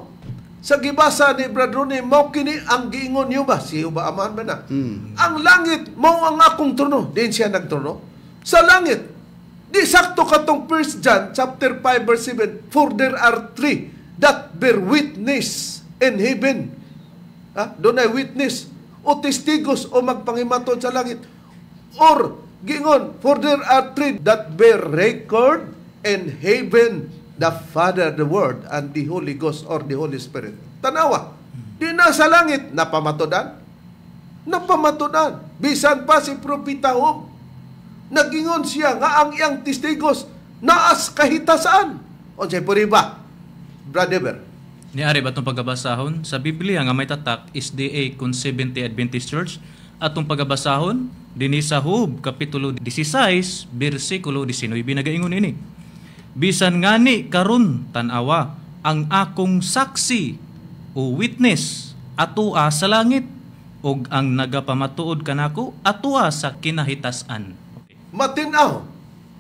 Sa gibasa ni Bradroni, mo kini ang giingon niyo ba? Si Uba Amahan ba na? Mm. Ang langit, mo ang akong trono. Diin siya nagtrono. Sa langit, di sakto katong 1 John chapter 5 verse 7, For there are three that bear witness in heaven. Ha? Doon ay witness o testigos o magpangimaton sa langit. Or, gingon, for there are three that bear record in heaven the Father, the Word, and the Holy Ghost or the Holy Spirit. Tanawa. Di nasa langit, napamatudan. Napamatudan. Bisan pa si Propita Hob. Nagingon siya nga ang iyang testigos naas kahita saan. O siya po ba? Brother Ber. Ni Ari ba itong pagkabasahon? Sa Biblia nga may tatak is DA kung 70 Adventist Church. At itong pagkabasahon, din sa Hub, Kapitulo 16, versikulo 19, Binagaingon ini Bisan ngani karon tanawa ang akong saksi o witness atua sa langit og ang nagapamatuod kanako atua sa kinahitasan. Matinaw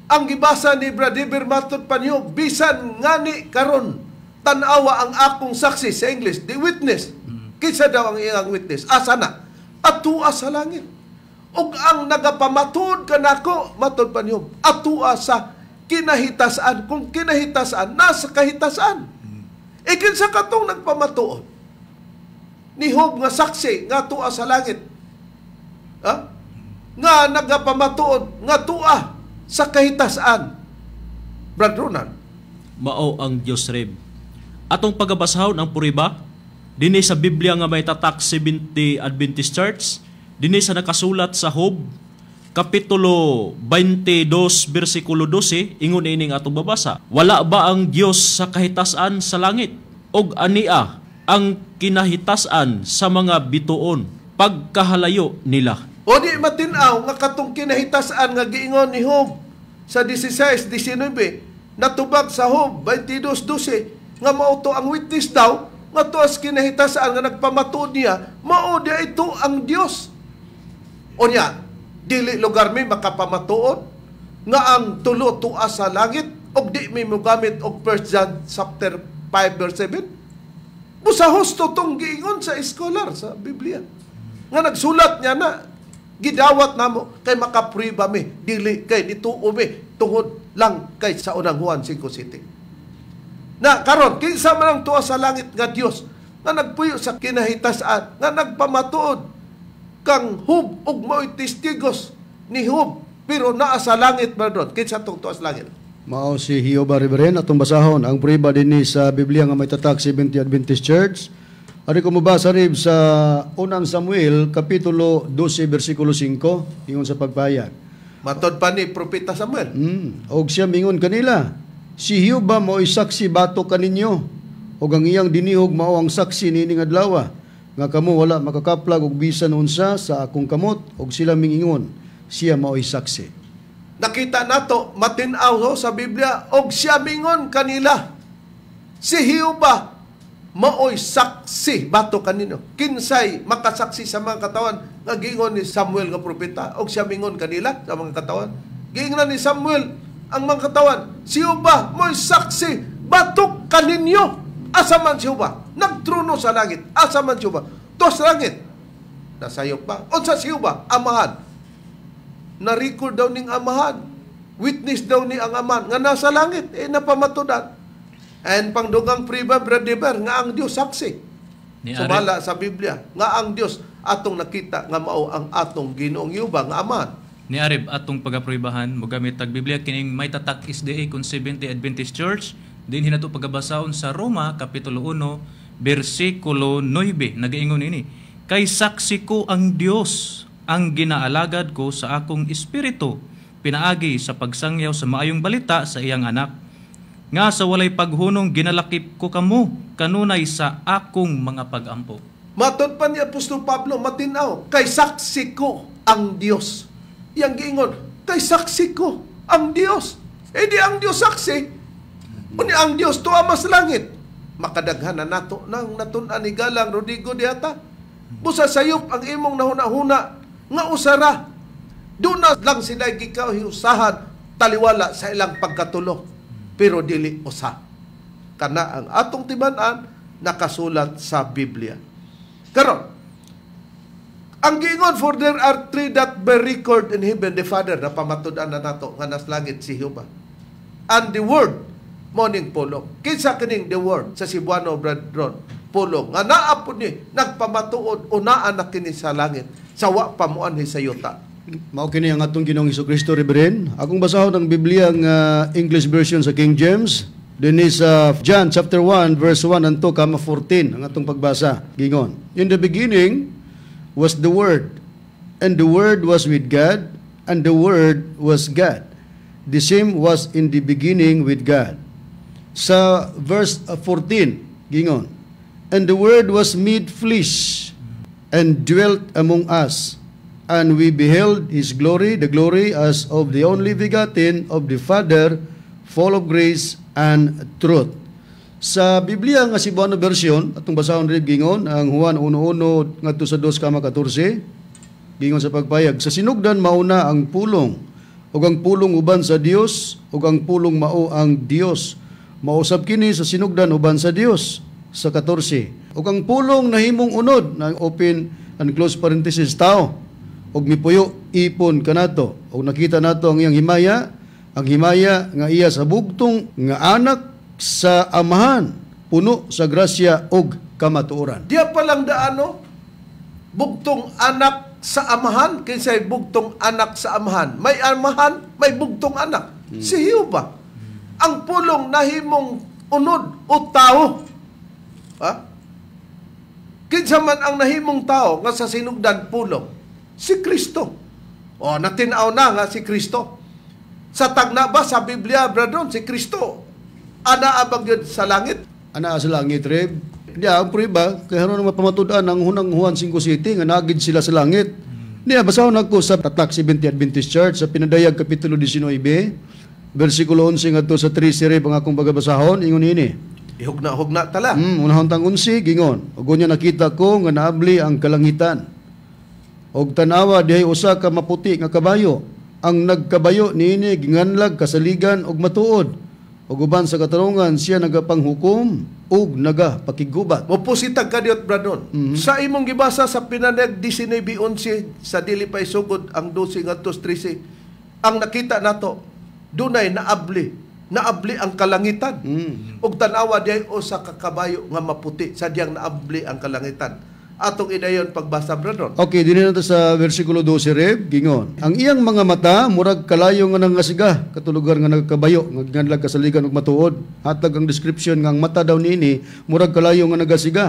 ang gibasa ni Bradiber Matot panyo bisan ngani karon tanawa ang akong saksi sa English the witness mm. kinsa daw ang iyang witness asa na atua sa langit og ang nagapamatuod kanako Matod panyo atua sa kinahitasan. Kung kinahitasan, nasa kahitasan. Ikin hmm. eh, sa katong nagpamatuon. Ni Hob nga saksi nga tua sa langit. Ha? Nga nagapamatuon nga tua sa kahitasan. Brad Ronan. Mao ang Dios Reb. Atong pagabasahon ang puriba dinhi sa Biblia nga may tatak 70 Adventist Church dinhi sa nakasulat sa Hob Kapitulo 22, versikulo 12, ingon ining ato babasa. Wala ba ang Dios sa kahitasan sa langit? Og ania ang kinahitasan sa mga bituon pagkahalayo nila. O di matinaw nga katong kinahitasan nga giingon ni Hob sa 16-19 natubag sa Hob 22-12 nga mao to ang witness daw nga to kinahitasan nga nagpamatud niya mao di ito ang Dios. O niya, dili lugar mi makapamatuon nga ang tulo tua sa langit og di mi mogamit og 1 John chapter 5 verse 7 busa to tong giingon sa scholar sa Biblia nga nagsulat niya na gidawat namo kay makapriba mi dili kay dituo mi tungod lang kay sa unang Juan 5:7 na karon kinsa man ang tuwa sa langit nga Dios nga nagpuyo sa kinahitasan nga nagpamatuod kang Hub ug mo'y testigos ni Hub pero naa sa langit brother kinsa tong tuas langit Mao si Hioba Riveren atong basahon ang priba dinhi sa Biblia nga may tatag 70 Adventist Church. Ari ko mabasa rib sa unang Samuel kapitulo 12 bersikulo 5 ingon sa pagpayag. Matod pa ni propeta Samuel. Mm, og siya mingon kanila, si Hioba mo'y saksi bato kaninyo og ang iyang dinihog mao ang saksi nining adlaw nga kamo wala makakaplag og bisan unsa sa akong kamot og sila mingingon siya maoy saksi nakita nato matinaw ho sa Biblia og siya mingon kanila si Hiuba maoy saksi bato kanino kinsay makasaksi sa mga katawan nga gingon ni Samuel nga propeta og siya mingon kanila sa mga katawan giingnan ni Samuel ang mga katawan si Uba maoy saksi batok kaninyo asa man si Uba nagtruno sa langit. Asa man siya ba? Dos langit. Nasayop ba? Unsa siya ba? Amahan. Na-record daw ning amahan. Witness daw ni ang aman nga nasa langit. Eh, napamatudan. And pangdugang priba, bradiber, nga ang Dios saksi. Sumala sa Biblia. Nga ang Dios atong nakita nga mao ang atong ginoong yuba nga aman. Ni Arib, atong pagaproibahan, magamit tag Biblia, kining may tatak is day kung 70 Adventist Church, din hinato pagabasaon sa Roma, Kapitulo 1, bersikulo 9, nagaingon ini, Kay saksi ko ang Dios ang ginaalagad ko sa akong espiritu, pinaagi sa pagsangyaw sa maayong balita sa iyang anak. Nga sa walay paghunong ginalakip ko kamo, kanunay sa akong mga pagampo. Matod pa ni Apostol Pablo, matinaw, kay saksi ko ang Dios. Iyang giingon, kay saksi ko ang Dios. Eh di ang Dios saksi. Uni ang Dios tuwa mas langit makadaghan na nato nang natun-an ni Galang Rodrigo diata. Busa sayop ang imong nahuna-huna nga usara. Duna lang sila gikaw hiusahan taliwala sa ilang pagkatulo pero dili usa. Kana ang atong tibanan nakasulat sa Biblia. Karon, ang gingon for there are three that be record in heaven the Father na pamatud-an na nato nga nas langit si Jehova. And the word morning pulong. Kinsa kining the word sa Cebuano Brethren pulong. Nga naapod ni nagpamatuod unaan na kini sa langit. Sawa pa mo sa yuta. Mao kini ang atong Ginoong Kristo Reverend. Akong basahon ang Biblia ang uh, English version sa King James. Din is uh, John chapter 1 verse 1 and 2 kama 14 ang atong pagbasa. Gingon. In the beginning was the word and the word was with God and the word was God. The same was in the beginning with God sa verse 14 gingon and the word was made flesh and dwelt among us and we beheld his glory the glory as of the only begotten of the father full of grace and truth sa Biblia nga Cebuano version atong basahon rin gingon ang Juan 1:1 ngadto sa 2 kama 14 gingon sa pagpayag sa sinugdan mauna ang pulong ug ang pulong uban sa Dios ug ang pulong mao ang Dios mausab kini sa sinugdan uban sa Dios sa 14. Ug ang pulong nahimong unod na open and close parenthesis tao ug mipuyo ipon kanato ug nakita nato ang iyang himaya ang himaya nga iya sa bugtong nga anak sa amahan puno sa grasya ug kamatuoran. dia pa lang daano bugtong anak sa amahan kinsay bugtong anak sa amahan. May amahan, may bugtong anak. Hmm. Si Jehovah ang pulong na himong unod o tao. Ha? Kinsa man ang nahimong tao nga sa sinugdan pulong? Si Kristo. O, natinaw na nga si Kristo. Sa tagna ba sa Biblia, brethren, si Kristo? Ana abang yun sa langit? Ana sa langit, Reb. Diya, ang priba, kaya ano naman pamatudaan ang hunang Juan 5 City, nga nagid sila sa langit. Diya, basahon ako sa Tatlak 70 Adventist Church, sa Pinadayag Kapitulo 19, Versikulo 11 ngadto sa 3 siri akong pagabasahon ingon ini. Ihugna-hugna tala. Mm, unahon tang unsi gingon. Ug unya nakita ko nga naabli ang kalangitan. Og tanawa diay usa ka maputi nga kabayo. Ang nagkabayo niini ginganlag kasaligan og matuod. Og uban sa katarungan siya nagapanghukom ug nagapakigubat. Mopusitag ka diot bradon. Mm-hmm. Sa imong gibasa sa pinaneg 19:11 sa dili pa isugod ang 12 ngadto 13 ang nakita nato dunay naabli naabli ang kalangitan mm. ug tanawa diay usa ka kabayo nga maputi sadyang naabli ang kalangitan atong idayon pagbasa brethren okay dinhi nato sa versikulo 12 Rev gingon ang iyang mga mata murag kalayo nga nangasiga katulugar nga nagkabayo nga ngadlag kasaligan og matuod hatag ang description nga ang mata daw niini murag kalayo nga nagasiga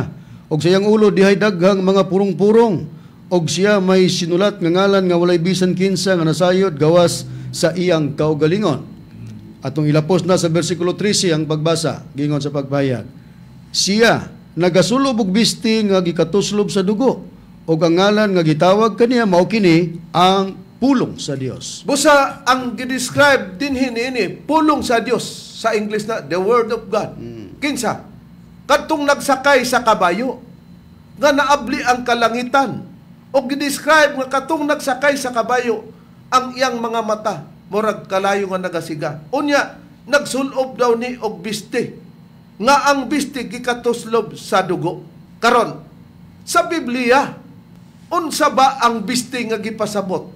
og sa iyang ulo dihay daghang mga purong-purong og siya may sinulat nga ngalan nga walay bisan kinsa nga nasayod gawas sa iyang kaugalingon. Atong ilapos na sa versikulo 13 ang pagbasa gingon sa pagbayad. Siya nagasulub og bisti nga gikatuslob sa dugo ug ang nga gitawag kaniya mao kini ang pulong sa Dios. Busa ang gidescribe din hinini pulong sa Dios sa English na the word of God. Mm. Kinsa? Katong nagsakay sa kabayo nga naabli ang kalangitan o gidescribe nga katong nagsakay sa kabayo ang iyang mga mata murag kalayo nga nagasiga unya nagsulob daw ni og biste nga ang biste gikatuslob sa dugo karon sa Biblia unsa ba ang biste nga gipasabot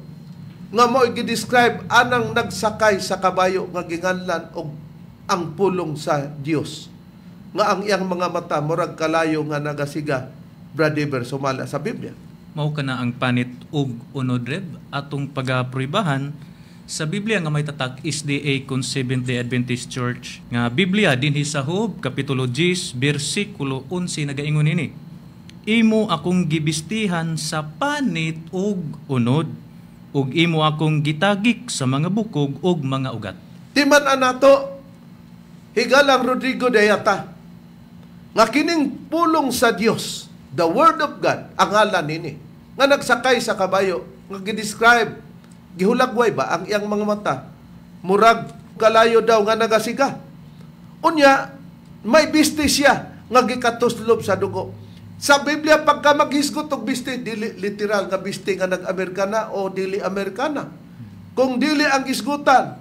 nga mo i-describe anang nagsakay sa kabayo nga ginganlan og ang pulong sa Dios nga ang iyang mga mata murag kalayo nga nagasiga Brad Dever sumala sa Biblia mao kana ang panit ug unod reb atong pagapribahan sa Biblia nga may tatak SDA kon Seventh-day Adventist Church nga Biblia din sa Hob kapitulo 10 bersikulo 11 nagaingon ini Imo akong gibistihan sa panit ug unod ug imo akong gitagik sa mga bukog ug mga ugat Timan anato higalang Rodrigo Dayata nga kining pulong sa Dios The Word of God, ang ngalan nini. Nga nagsakay sa kabayo, nga gidescribe, gihulagway ba ang iyang mga mata? Murag kalayo daw nga nagasiga. Unya, may bistis siya nga gikatuslob sa dugo. Sa Biblia, pagka maghisgot og bisti, dili literal nga bisti nga nag-Amerikana o dili Amerikana. Kung dili ang gisgutan,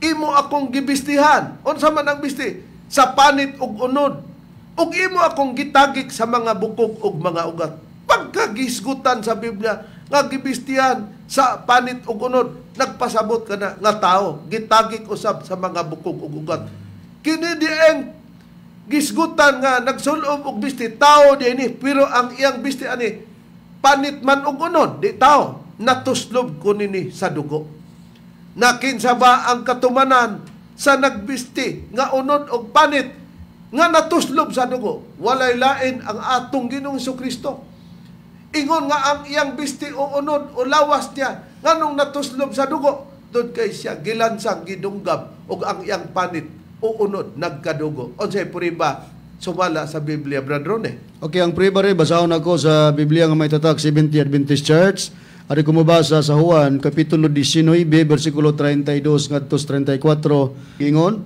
imo akong gibistihan. Unsa man ang bisti? Sa panit ug unod ug imo akong gitagik sa mga bukog ug mga ugat. Pagkagisgutan sa Biblia nga gibistihan sa panit ug unod nagpasabot ka na nga tawo gitagik usab sa mga bukog ug ugat. Kini dieng gisgutan nga nagsulob og bisti tao dinhi pero ang iyang bisti ani panit man ug unod di tao natuslob ko nini sa dugo. Nakinsa ba ang katumanan sa nagbisti nga unod og panit nga natuslob sa dugo, walay lain ang atong Ginoong Kristo. Ingon nga ang iyang bisti o unod o lawas niya nganong natuslob sa dugo dud kay siya gilansang gidunggam og ang iyang panit o unod nagkadugo. Unsay puriba sumala sa Biblia, brethren eh. Okay, ang puriba rin, basahon ako sa Biblia nga may tatak 70 Adventist Church. Ari kumabasa sa Juan, Kapitulo 19, versikulo 32, ngadtos 34, ingon,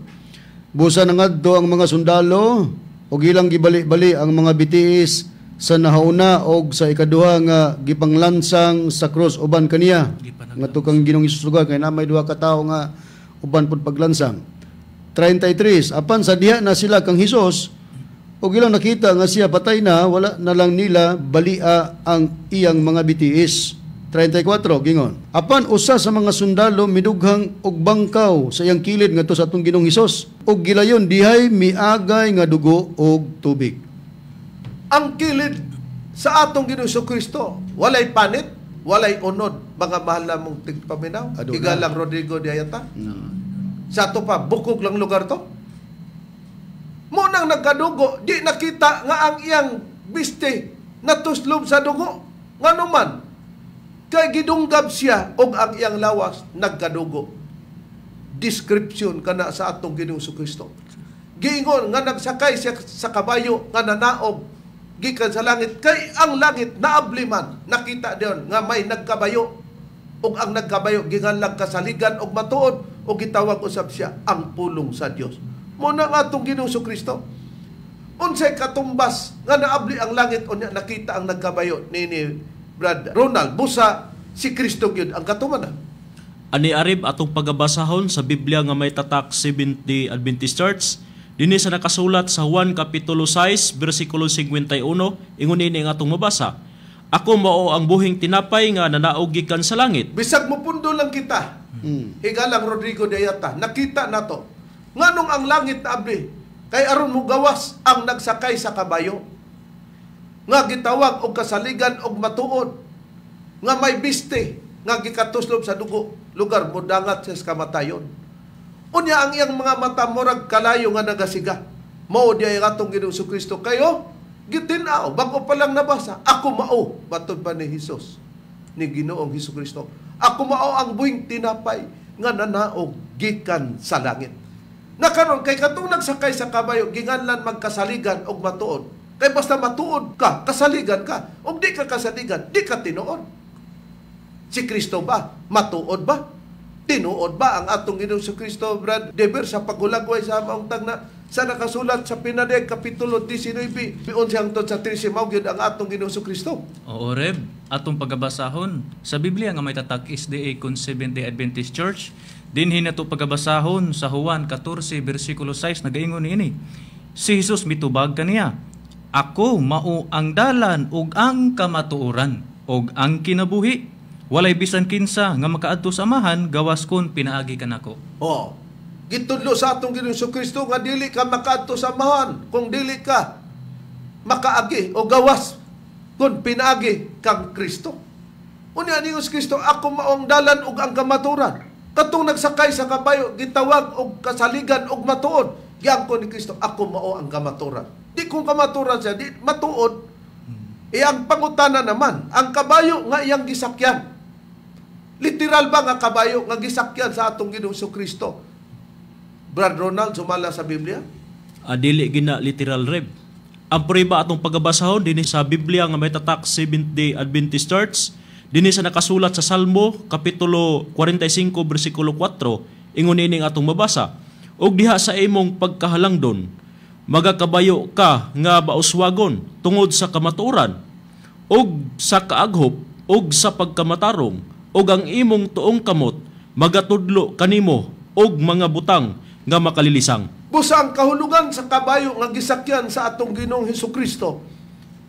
Busa na ngadto ang mga sundalo ug ilang gibali-bali ang mga bitiis sa nahauna og sa ikaduha nga gipanglansang sa krus uban kaniya ngadto kang Ginoong Isusuga kay na may duha ka tawo nga uban pud paglansang 33 apan sa diha na sila kang Hesus ug ilang nakita nga siya patay na wala na lang nila balia ang iyang mga bitiis 34 gingon apan usa sa mga sundalo midughang og bangkaw sa iyang kilid ngadto sa atong Ginoong Hesus og gilayon dihay miagay nga dugo og tubig ang kilid sa atong Ginoong Kristo walay panit walay unod mga mahal namong tigpaminaw igalang Rodrigo de ayata no. sa ato pa bukog lang lugar to mo nang nagkadugo di nakita nga ang iyang biste natuslob sa dugo nganuman Kay gidunggab siya og ang iyang lawas nagkadugo. Description kana sa atong Ginoong Kristo. Giingon nga nagsakay siya sa kabayo nga nanaog gikan sa langit kay ang langit naabliman nakita diyon nga may nagkabayo og ang nagkabayo ginganlag kasaligan og matuod og gitawag usab siya ang pulong sa Dios. Mo na nga atong Ginoong Kristo. Unsay katumbas nga naabli ang langit unya nakita ang nagkabayo ni, ni Brad Ronald Busa, si Kristo gyud ang katumanan. Ani arib atong pagabasahon sa Biblia nga may tatak 70 Adventist Church dinhi sa nakasulat sa Juan kapitulo 6 bersikulo 51 ingon ini nga atong mabasa. Ako mao ang buhing tinapay nga nanaog gikan sa langit. Bisag mopundo lang kita. Hmm. Igalang Rodrigo de Ayata, nakita nato. Nganong ang langit abli kay aron mo gawas ang nagsakay sa kabayo nga gitawag og kasaligan og matuod nga may biste nga gikatuslob sa dugo lugar mudangat sa kamatayon unya ang iyang mga mata murag kalayo nga nagasiga mao diay ratong Ginoong Kristo kayo gitinaw bago pa lang nabasa ako mao batod pa ni Hesus ni Ginoong Hesus Kristo ako mao ang buing tinapay nga nanaog gikan sa langit na karon kay katong nagsakay sa kabayo ginganlan magkasaligan og matuod kaya basta matuod ka, kasaligan ka. O di ka kasaligan, di ka tinuod. Si Kristo ba? Matuod ba? Tinuod ba ang atong Ginoong si Kristo, Brad Deber, sa pagulagway sa amang tagna sa nakasulat sa Pinadeg, Kapitulo 19, pion siyang sa 13, mawagin ang atong Ginoong si Kristo. Oo, Reb. Atong pagabasahon, sa Biblia nga may tatak is the Acon Seventh-day Adventist Church, din hinato pagabasahon sa Juan 14, versikulo 6, nagaingon ni ini. Si Jesus mitubag kaniya, ako mao ang dalan ug ang kamatuoran ug ang kinabuhi. Walay bisan kinsa nga makaadto sa amahan gawas kon pinaagi kanako. Oh. Gitudlo sa atong Ginoong Kristo nga dili ka makaadto sa amahan kung dili ka makaagi o gawas kung pinaagi kang Kristo. Unya ni Kristo ako mao ang dalan ug ang kamaturan. Katong nagsakay sa kabayo gitawag og kasaligan og matuod Giyang ko ni Kristo, ako mao ang kamaturan. Di kung kamaturan siya, di matuod. E ang pangutana naman, ang kabayo nga iyang gisakyan. Literal ba nga kabayo nga gisakyan sa atong Ginoong Kristo? Brad Ronald, sumala sa Biblia? Ah, dili gina literal reb. Ang priba atong pagabasahon din sa Biblia nga may tatak Seventh Day Adventist Church dinhi sa nakasulat sa Salmo kapitulo 45 bersikulo 4 ingon ini atong mabasa og diha sa imong pagkahalangdon magakabayo ka nga bauswagon tungod sa kamaturan og sa kaaghop og sa pagkamatarong og ang imong tuong kamot magatudlo kanimo og mga butang nga makalilisang busang kahulugan sa kabayo nga gisakyan sa atong Ginoong Hesus Kristo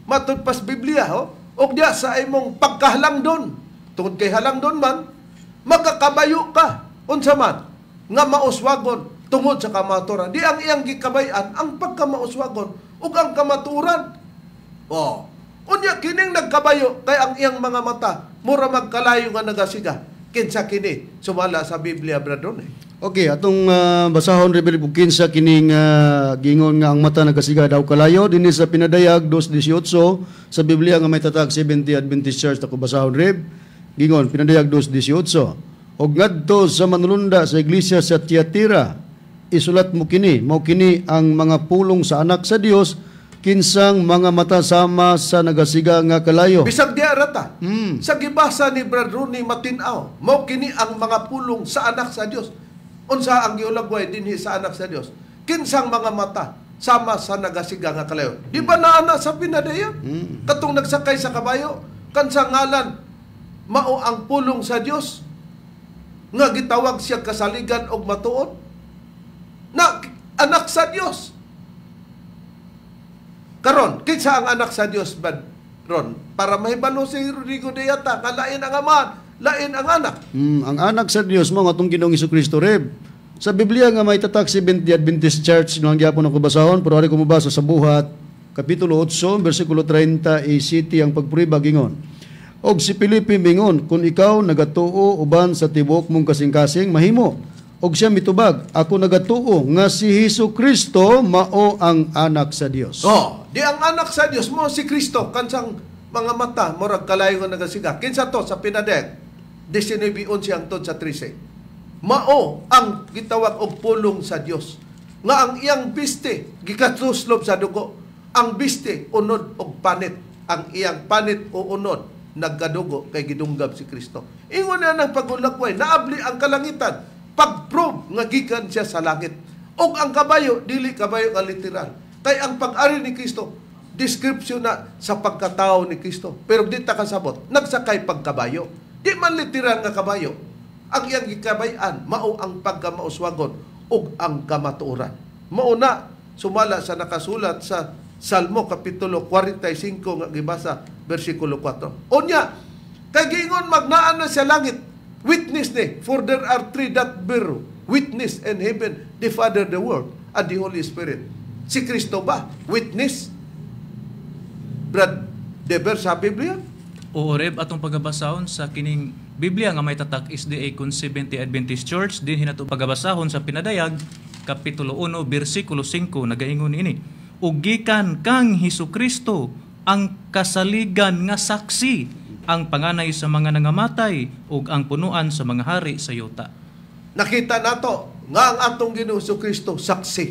matud pas Biblia ho og diha sa imong pagkahalangdon tungod kay halangdon man magkakabayo ka unsa man nga mauswagon tungod sa kamaturan. Di ang iyang gikabayan ang pagkamauswagon ug ang kamaturan. Oh. Unya kining nagkabayo kay ang iyang mga mata mura magkalayo nga nagasiga kinsa kini sumala sa Biblia Bradone. Okay, atong uh, basahon rebel kung kinsa kining uh, gingon nga ang mata nagasiga daw kalayo dinhi sa pinadayag 2:18 sa Biblia nga may tatag 70 Adventist Church ako basahon reb gingon pinadayag 2:18 og ngadto sa manlunda sa iglesia sa Tiatira isulat mo kini mao kini ang mga pulong sa anak sa Dios kinsang mga mata sama sa nagasiga nga kalayo. Bisag di arata. Mm. Sa gibasa ni Brad Rooney matinaw, mao kini ang mga pulong sa anak sa Dios. Unsa ang giulagway dinhi sa anak sa Dios? Kinsang mga mata sama sa nagasiga nga kalayo. Di ba na naana sa pinadaya? Mm. Katong nagsakay sa kabayo, kansa ngalan mao ang pulong sa Dios nga gitawag siya kasaligan og matuod na anak sa Dios. Karon, kinsa ang anak sa Dios bad ron? Para mahibalo si Rodrigo de Yata, kalain ang ama, lain ang anak. Mm, ang anak sa Dios mo atong Ginoong Kristo reb. Sa Biblia nga may tatak si Benti Adventist Church no ang gyapon ako basahon, pero ari ko mabasa sa buhat kapitulo 8 bersikulo 30 city e ang pagpuriba gingon. Og si Pilipi mingon, kung ikaw nagatuo uban sa tibok mong kasing-kasing, mahimo og siya mitubag ako nagatuo nga si Hesus Kristo mao ang anak sa Dios oh di ang anak sa Dios mo si Kristo kansang mga mata murag kalayo nga nagasiga kinsa to sa pinadek 19 siyang tod sa 13 mao ang gitawag og pulong sa Dios nga ang iyang biste gikatuslob sa dugo ang biste unod og panit ang iyang panit o unod nagkadugo kay gidunggab si Kristo ingon na nang pagulakway naabli ang kalangitan pag-prove nga gikan siya sa langit. O ang kabayo, dili kabayo ka literal. Kay ang pag-ari ni Kristo, description na sa pagkatao ni Kristo. Pero di ta kasabot, nagsakay pagkabayo. Di man literal nga kabayo. Ang iyang gikabayan, mao ang pagkamauswagon o ang kamatuoran. Mauna, sumala sa nakasulat sa Salmo Kapitulo 45 nga gibasa versikulo 4. Unya, kay gingon magnaan na sa langit Witness ni, for there are three that bear witness in heaven, the Father, the Word, and the Holy Spirit. Si Kristo ba? Witness? Brad, Deber sa Biblia? Oo, Reb, atong pagabasahon sa kining Biblia nga may tatak is the Acon 70 Adventist Church din hinato pagabasahon sa pinadayag kapitulo 1 bersikulo 5 nagaingon ini ugikan kang Hesus Kristo ang kasaligan nga saksi ang panganay sa mga nangamatay ug ang punuan sa mga hari sa yuta. Nakita nato nga ang atong Ginoo Kristo saksi.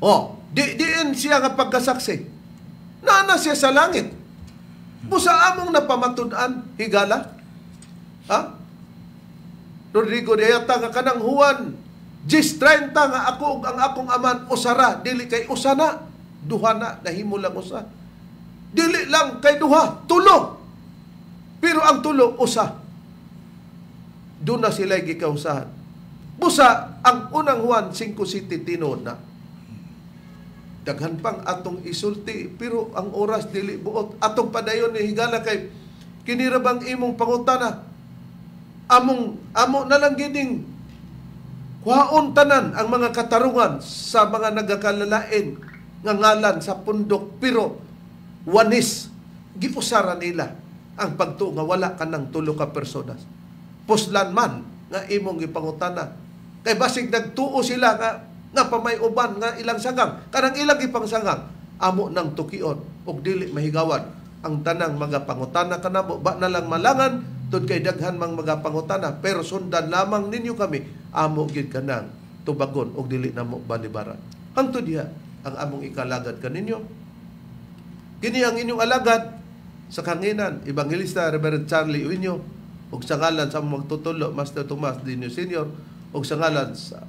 Oh, di diin siya nga pagkasaksi. Nana siya sa langit. Busa among napamatud-an higala. Ha? Rodrigo de Ayata nga kanang Juan 30 nga ako ug ang akong aman usara dili kay usana duha na nahimo lang usa. Dili lang kay duha, tulo pero ang tulo, usa. Doon na sila gikausahan. Busa, ang unang Juan 5 City tinod na. Daghan pang atong isulti, pero ang oras dili buot. Atong padayon ni Higala kay kinirabang imong pangutana. Among, amo na lang gining Kwaon tanan ang mga katarungan sa mga nagakalalain nga ngalan sa pundok pero wanis giusara nila ang pagto nga wala ka ng tulo ka personas. Puslan man nga imong gipangutana. Kay basig nagtuo sila nga nga pamay uban nga ilang sangang kanang ilang gipang sangang amo nang tukion ug dili mahigawan ang tanang mga pangutana kanabo ba na lang malangan tud kay daghan mang mga pangutana pero sundan lamang ninyo kami amo gid kanang tubagon ug dili namo balibara. Hangtod diha ang among ikalagad kaninyo. Kini ang inyong alagad sa kanginan, Evangelista Reverend Charlie Uño, o sa ngalan sa magtutulo, Master Tomas Dino Sr., o sa ngalan sa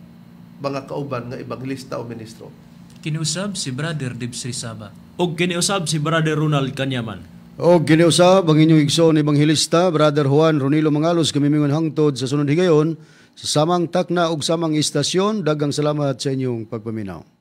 mga kauban nga ebanghilista o ministro. Kiniusab si Brother Dibsri Saba. O kiniusab si Brother Ronald Kanyaman. O kiniusab ang inyong igsoon ebanghilista, Brother Juan Ronilo Mangalos, kami hangtod sa sunod higayon, sa samang takna o samang istasyon, dagang salamat sa inyong pagpaminaw.